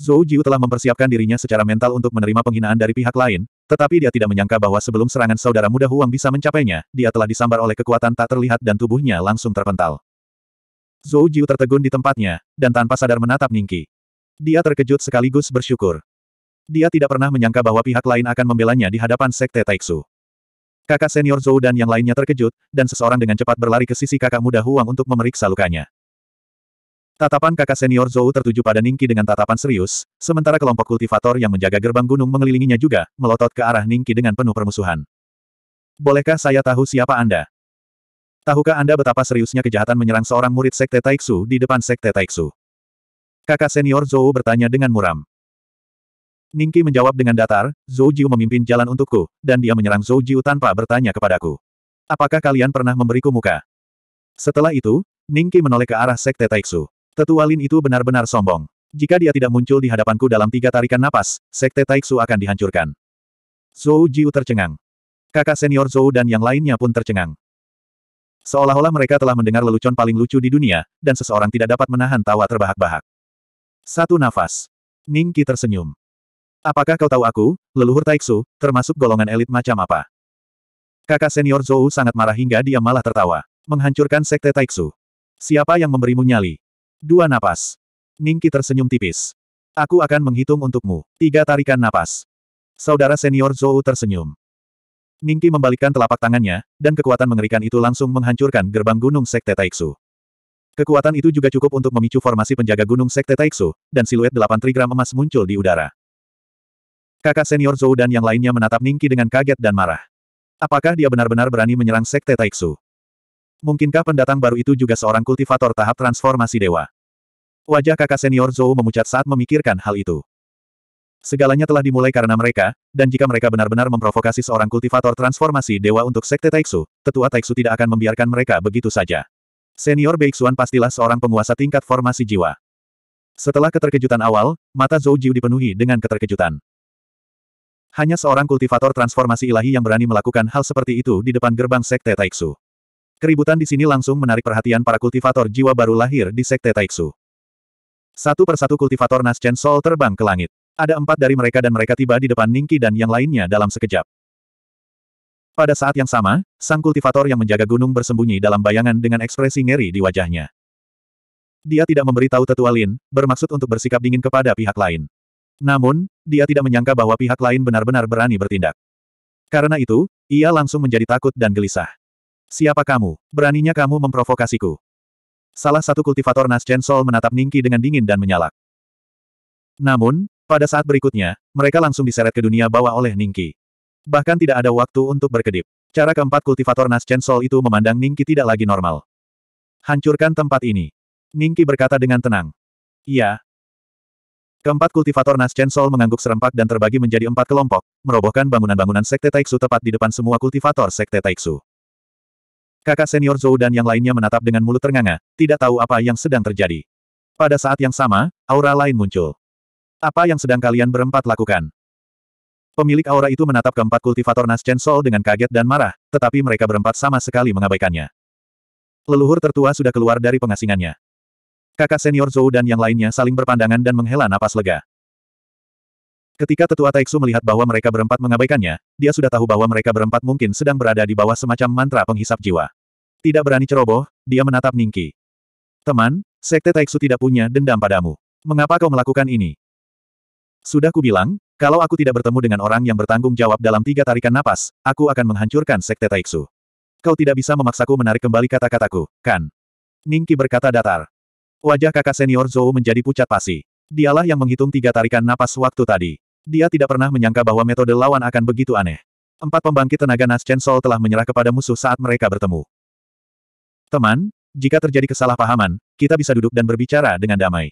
Zhou Jiu telah mempersiapkan dirinya secara mental untuk menerima penghinaan dari pihak lain, tetapi dia tidak menyangka bahwa sebelum serangan saudara muda Huang bisa mencapainya, dia telah disambar oleh kekuatan tak terlihat dan tubuhnya langsung terpental. Zhou Jiu tertegun di tempatnya, dan tanpa sadar menatap Ningki. Dia terkejut sekaligus bersyukur. Dia tidak pernah menyangka bahwa pihak lain akan membelanya di hadapan Sekte Taiksu. Kakak senior Zhou dan yang lainnya terkejut, dan seseorang dengan cepat berlari ke sisi kakak muda Huang untuk memeriksa lukanya. Tatapan kakak senior Zhou tertuju pada Ningki dengan tatapan serius, sementara kelompok kultivator yang menjaga gerbang gunung mengelilinginya juga, melotot ke arah Ningki dengan penuh permusuhan. Bolehkah saya tahu siapa Anda? Tahukah Anda betapa seriusnya kejahatan menyerang seorang murid Sekte Taiksu di depan Sekte Taiksu? Kakak senior Zhou bertanya dengan muram. Ningki menjawab dengan datar, Zhou Jiu memimpin jalan untukku, dan dia menyerang Zhou Jiu tanpa bertanya kepadaku. Apakah kalian pernah memberiku muka? Setelah itu, Ningki menoleh ke arah Sekte Taiksu. Tetua Lin itu benar-benar sombong. Jika dia tidak muncul di hadapanku dalam tiga tarikan napas, Sekte Taiksu akan dihancurkan. Zhou Jiu tercengang. Kakak senior Zhou dan yang lainnya pun tercengang. Seolah-olah mereka telah mendengar lelucon paling lucu di dunia, dan seseorang tidak dapat menahan tawa terbahak-bahak. Satu nafas. Ningki tersenyum. Apakah kau tahu aku, leluhur Taiksu, termasuk golongan elit macam apa? Kakak senior Zhou sangat marah hingga dia malah tertawa. Menghancurkan sekte Taiksu. Siapa yang memberimu nyali? Dua napas. Ningki tersenyum tipis. Aku akan menghitung untukmu. Tiga tarikan napas. Saudara senior Zhou tersenyum. Ningki membalikkan telapak tangannya, dan kekuatan mengerikan itu langsung menghancurkan gerbang gunung sekte Taiksu. Kekuatan itu juga cukup untuk memicu formasi penjaga gunung sekte Taiksu, dan siluet delapan trigram emas muncul di udara. Kakak senior Zhou dan yang lainnya menatap Ningki dengan kaget dan marah. Apakah dia benar-benar berani menyerang Sekte Taiksu? Mungkinkah pendatang baru itu juga seorang kultivator tahap transformasi dewa? Wajah kakak senior Zhou memucat saat memikirkan hal itu. Segalanya telah dimulai karena mereka, dan jika mereka benar-benar memprovokasi seorang kultivator transformasi dewa untuk Sekte Taiksu, tetua Taiksu tidak akan membiarkan mereka begitu saja. Senior Beixuan pastilah seorang penguasa tingkat formasi jiwa. Setelah keterkejutan awal, mata Zhou Jiu dipenuhi dengan keterkejutan. Hanya seorang kultivator transformasi ilahi yang berani melakukan hal seperti itu di depan gerbang Sekte Taiksu. Keributan di sini langsung menarik perhatian para kultivator jiwa baru lahir di Sekte Taiksu. Satu persatu kultivator naschen sol terbang ke langit. Ada empat dari mereka dan mereka tiba di depan Ningki dan yang lainnya dalam sekejap. Pada saat yang sama, sang kultivator yang menjaga gunung bersembunyi dalam bayangan dengan ekspresi ngeri di wajahnya. Dia tidak memberitahu Tetua Lin, bermaksud untuk bersikap dingin kepada pihak lain. Namun, dia tidak menyangka bahwa pihak lain benar-benar berani bertindak. Karena itu, ia langsung menjadi takut dan gelisah. Siapa kamu? Beraninya kamu memprovokasiku. Salah satu kultivator Naschen Sol menatap Ningki dengan dingin dan menyalak. Namun, pada saat berikutnya, mereka langsung diseret ke dunia bawah oleh Ningki. Bahkan tidak ada waktu untuk berkedip. Cara keempat kultivator Naschen Sol itu memandang Ningki tidak lagi normal. Hancurkan tempat ini. Ningki berkata dengan tenang. Iya, Keempat kultivator nas Chen Sol mengangguk serempak dan terbagi menjadi empat kelompok, merobohkan bangunan-bangunan Sekte Taiksu tepat di depan semua kultivator Sekte Taiksu. Kakak senior Zhou dan yang lainnya menatap dengan mulut ternganga, tidak tahu apa yang sedang terjadi. Pada saat yang sama, aura lain muncul. Apa yang sedang kalian berempat lakukan? Pemilik aura itu menatap keempat kultivator nas Chen Sol dengan kaget dan marah, tetapi mereka berempat sama sekali mengabaikannya. Leluhur tertua sudah keluar dari pengasingannya. Kakak senior Zhou dan yang lainnya saling berpandangan dan menghela napas lega. Ketika tetua Taeksu melihat bahwa mereka berempat mengabaikannya, dia sudah tahu bahwa mereka berempat mungkin sedang berada di bawah semacam mantra penghisap jiwa. Tidak berani ceroboh, dia menatap Ningki. Teman, Sekte Taeksu tidak punya dendam padamu. Mengapa kau melakukan ini? Sudah kubilang, kalau aku tidak bertemu dengan orang yang bertanggung jawab dalam tiga tarikan napas, aku akan menghancurkan Sekte Taiksu. Kau tidak bisa memaksaku menarik kembali kata-kataku, kan? Ningki berkata datar. Wajah kakak senior Zhou menjadi pucat pasi. Dialah yang menghitung tiga tarikan napas waktu tadi. Dia tidak pernah menyangka bahwa metode lawan akan begitu aneh. Empat pembangkit tenaga nas Chen Sol telah menyerah kepada musuh saat mereka bertemu. Teman, jika terjadi kesalahpahaman, kita bisa duduk dan berbicara dengan damai.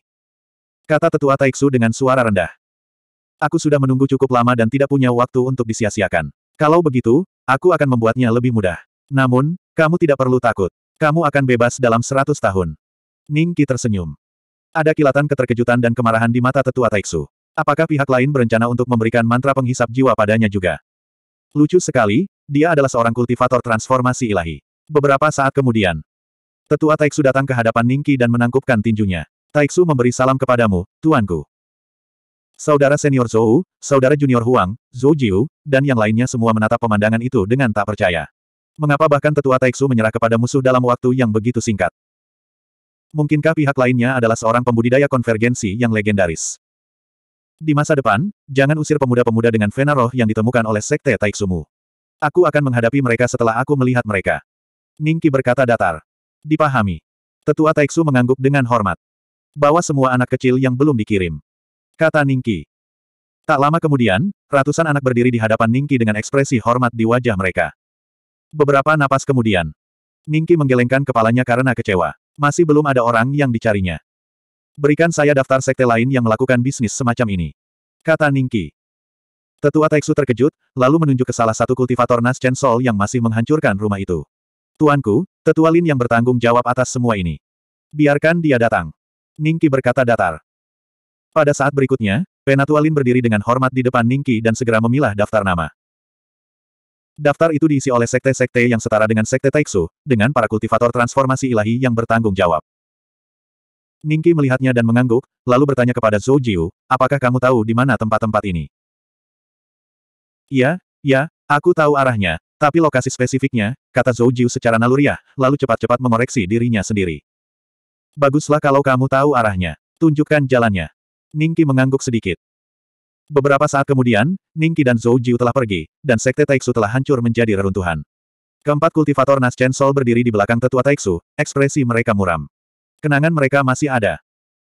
Kata tetua Taiksu dengan suara rendah. Aku sudah menunggu cukup lama dan tidak punya waktu untuk disia-siakan. Kalau begitu, aku akan membuatnya lebih mudah. Namun, kamu tidak perlu takut. Kamu akan bebas dalam seratus tahun. Ning Qi tersenyum. Ada kilatan keterkejutan dan kemarahan di mata tetua Taiksu. Apakah pihak lain berencana untuk memberikan mantra penghisap jiwa padanya juga? Lucu sekali, dia adalah seorang kultivator transformasi ilahi. Beberapa saat kemudian, tetua Taiksu datang ke hadapan Ning Qi dan menangkupkan tinjunya. Taiksu memberi salam kepadamu, tuanku. Saudara senior Zhou, saudara junior Huang, Zhou Jiu, dan yang lainnya semua menatap pemandangan itu dengan tak percaya. Mengapa bahkan tetua Taiksu menyerah kepada musuh dalam waktu yang begitu singkat? Mungkinkah pihak lainnya adalah seorang pembudidaya konvergensi yang legendaris? Di masa depan, jangan usir pemuda-pemuda dengan vena roh yang ditemukan oleh Sekte Taiksumu. Aku akan menghadapi mereka setelah aku melihat mereka. Ningki berkata datar. Dipahami. Tetua Taiksu mengangguk dengan hormat. Bawa semua anak kecil yang belum dikirim. Kata Ningki. Tak lama kemudian, ratusan anak berdiri di hadapan Ningki dengan ekspresi hormat di wajah mereka. Beberapa napas kemudian. Ningki menggelengkan kepalanya karena kecewa. Masih belum ada orang yang dicarinya. Berikan saya daftar sekte lain yang melakukan bisnis semacam ini. Kata Ningki. Tetua Taeksu terkejut, lalu menunjuk ke salah satu kultivator nas Chen Sol yang masih menghancurkan rumah itu. Tuanku, Tetua Lin yang bertanggung jawab atas semua ini. Biarkan dia datang. Ningki berkata datar. Pada saat berikutnya, Penatua Lin berdiri dengan hormat di depan Ningki dan segera memilah daftar nama. Daftar itu diisi oleh sekte-sekte yang setara dengan sekte Taiksu, dengan para kultivator transformasi ilahi yang bertanggung jawab. Ningki melihatnya dan mengangguk, lalu bertanya kepada Zhou Jiu, apakah kamu tahu di mana tempat-tempat ini? "Ya, ya, aku tahu arahnya, tapi lokasi spesifiknya, kata Zhou Jiu secara naluriah, lalu cepat-cepat mengoreksi dirinya sendiri. Baguslah kalau kamu tahu arahnya. Tunjukkan jalannya. Ningki mengangguk sedikit. Beberapa saat kemudian, Ningqi dan Zhou Jiu telah pergi, dan sekte Taixu telah hancur menjadi reruntuhan. Keempat kultivator Nas Chen Sol berdiri di belakang tetua Taixu, ekspresi mereka muram. Kenangan mereka masih ada.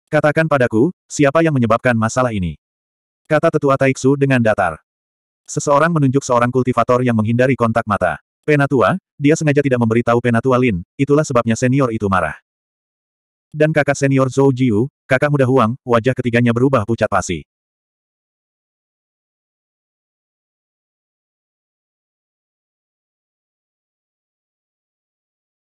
Katakan padaku, siapa yang menyebabkan masalah ini? Kata tetua Taixu dengan datar. Seseorang menunjuk seorang kultivator yang menghindari kontak mata. Penatua, dia sengaja tidak memberitahu Penatua Lin, itulah sebabnya senior itu marah. Dan kakak senior Zhou Jiu, kakak muda Huang, wajah ketiganya berubah pucat pasi.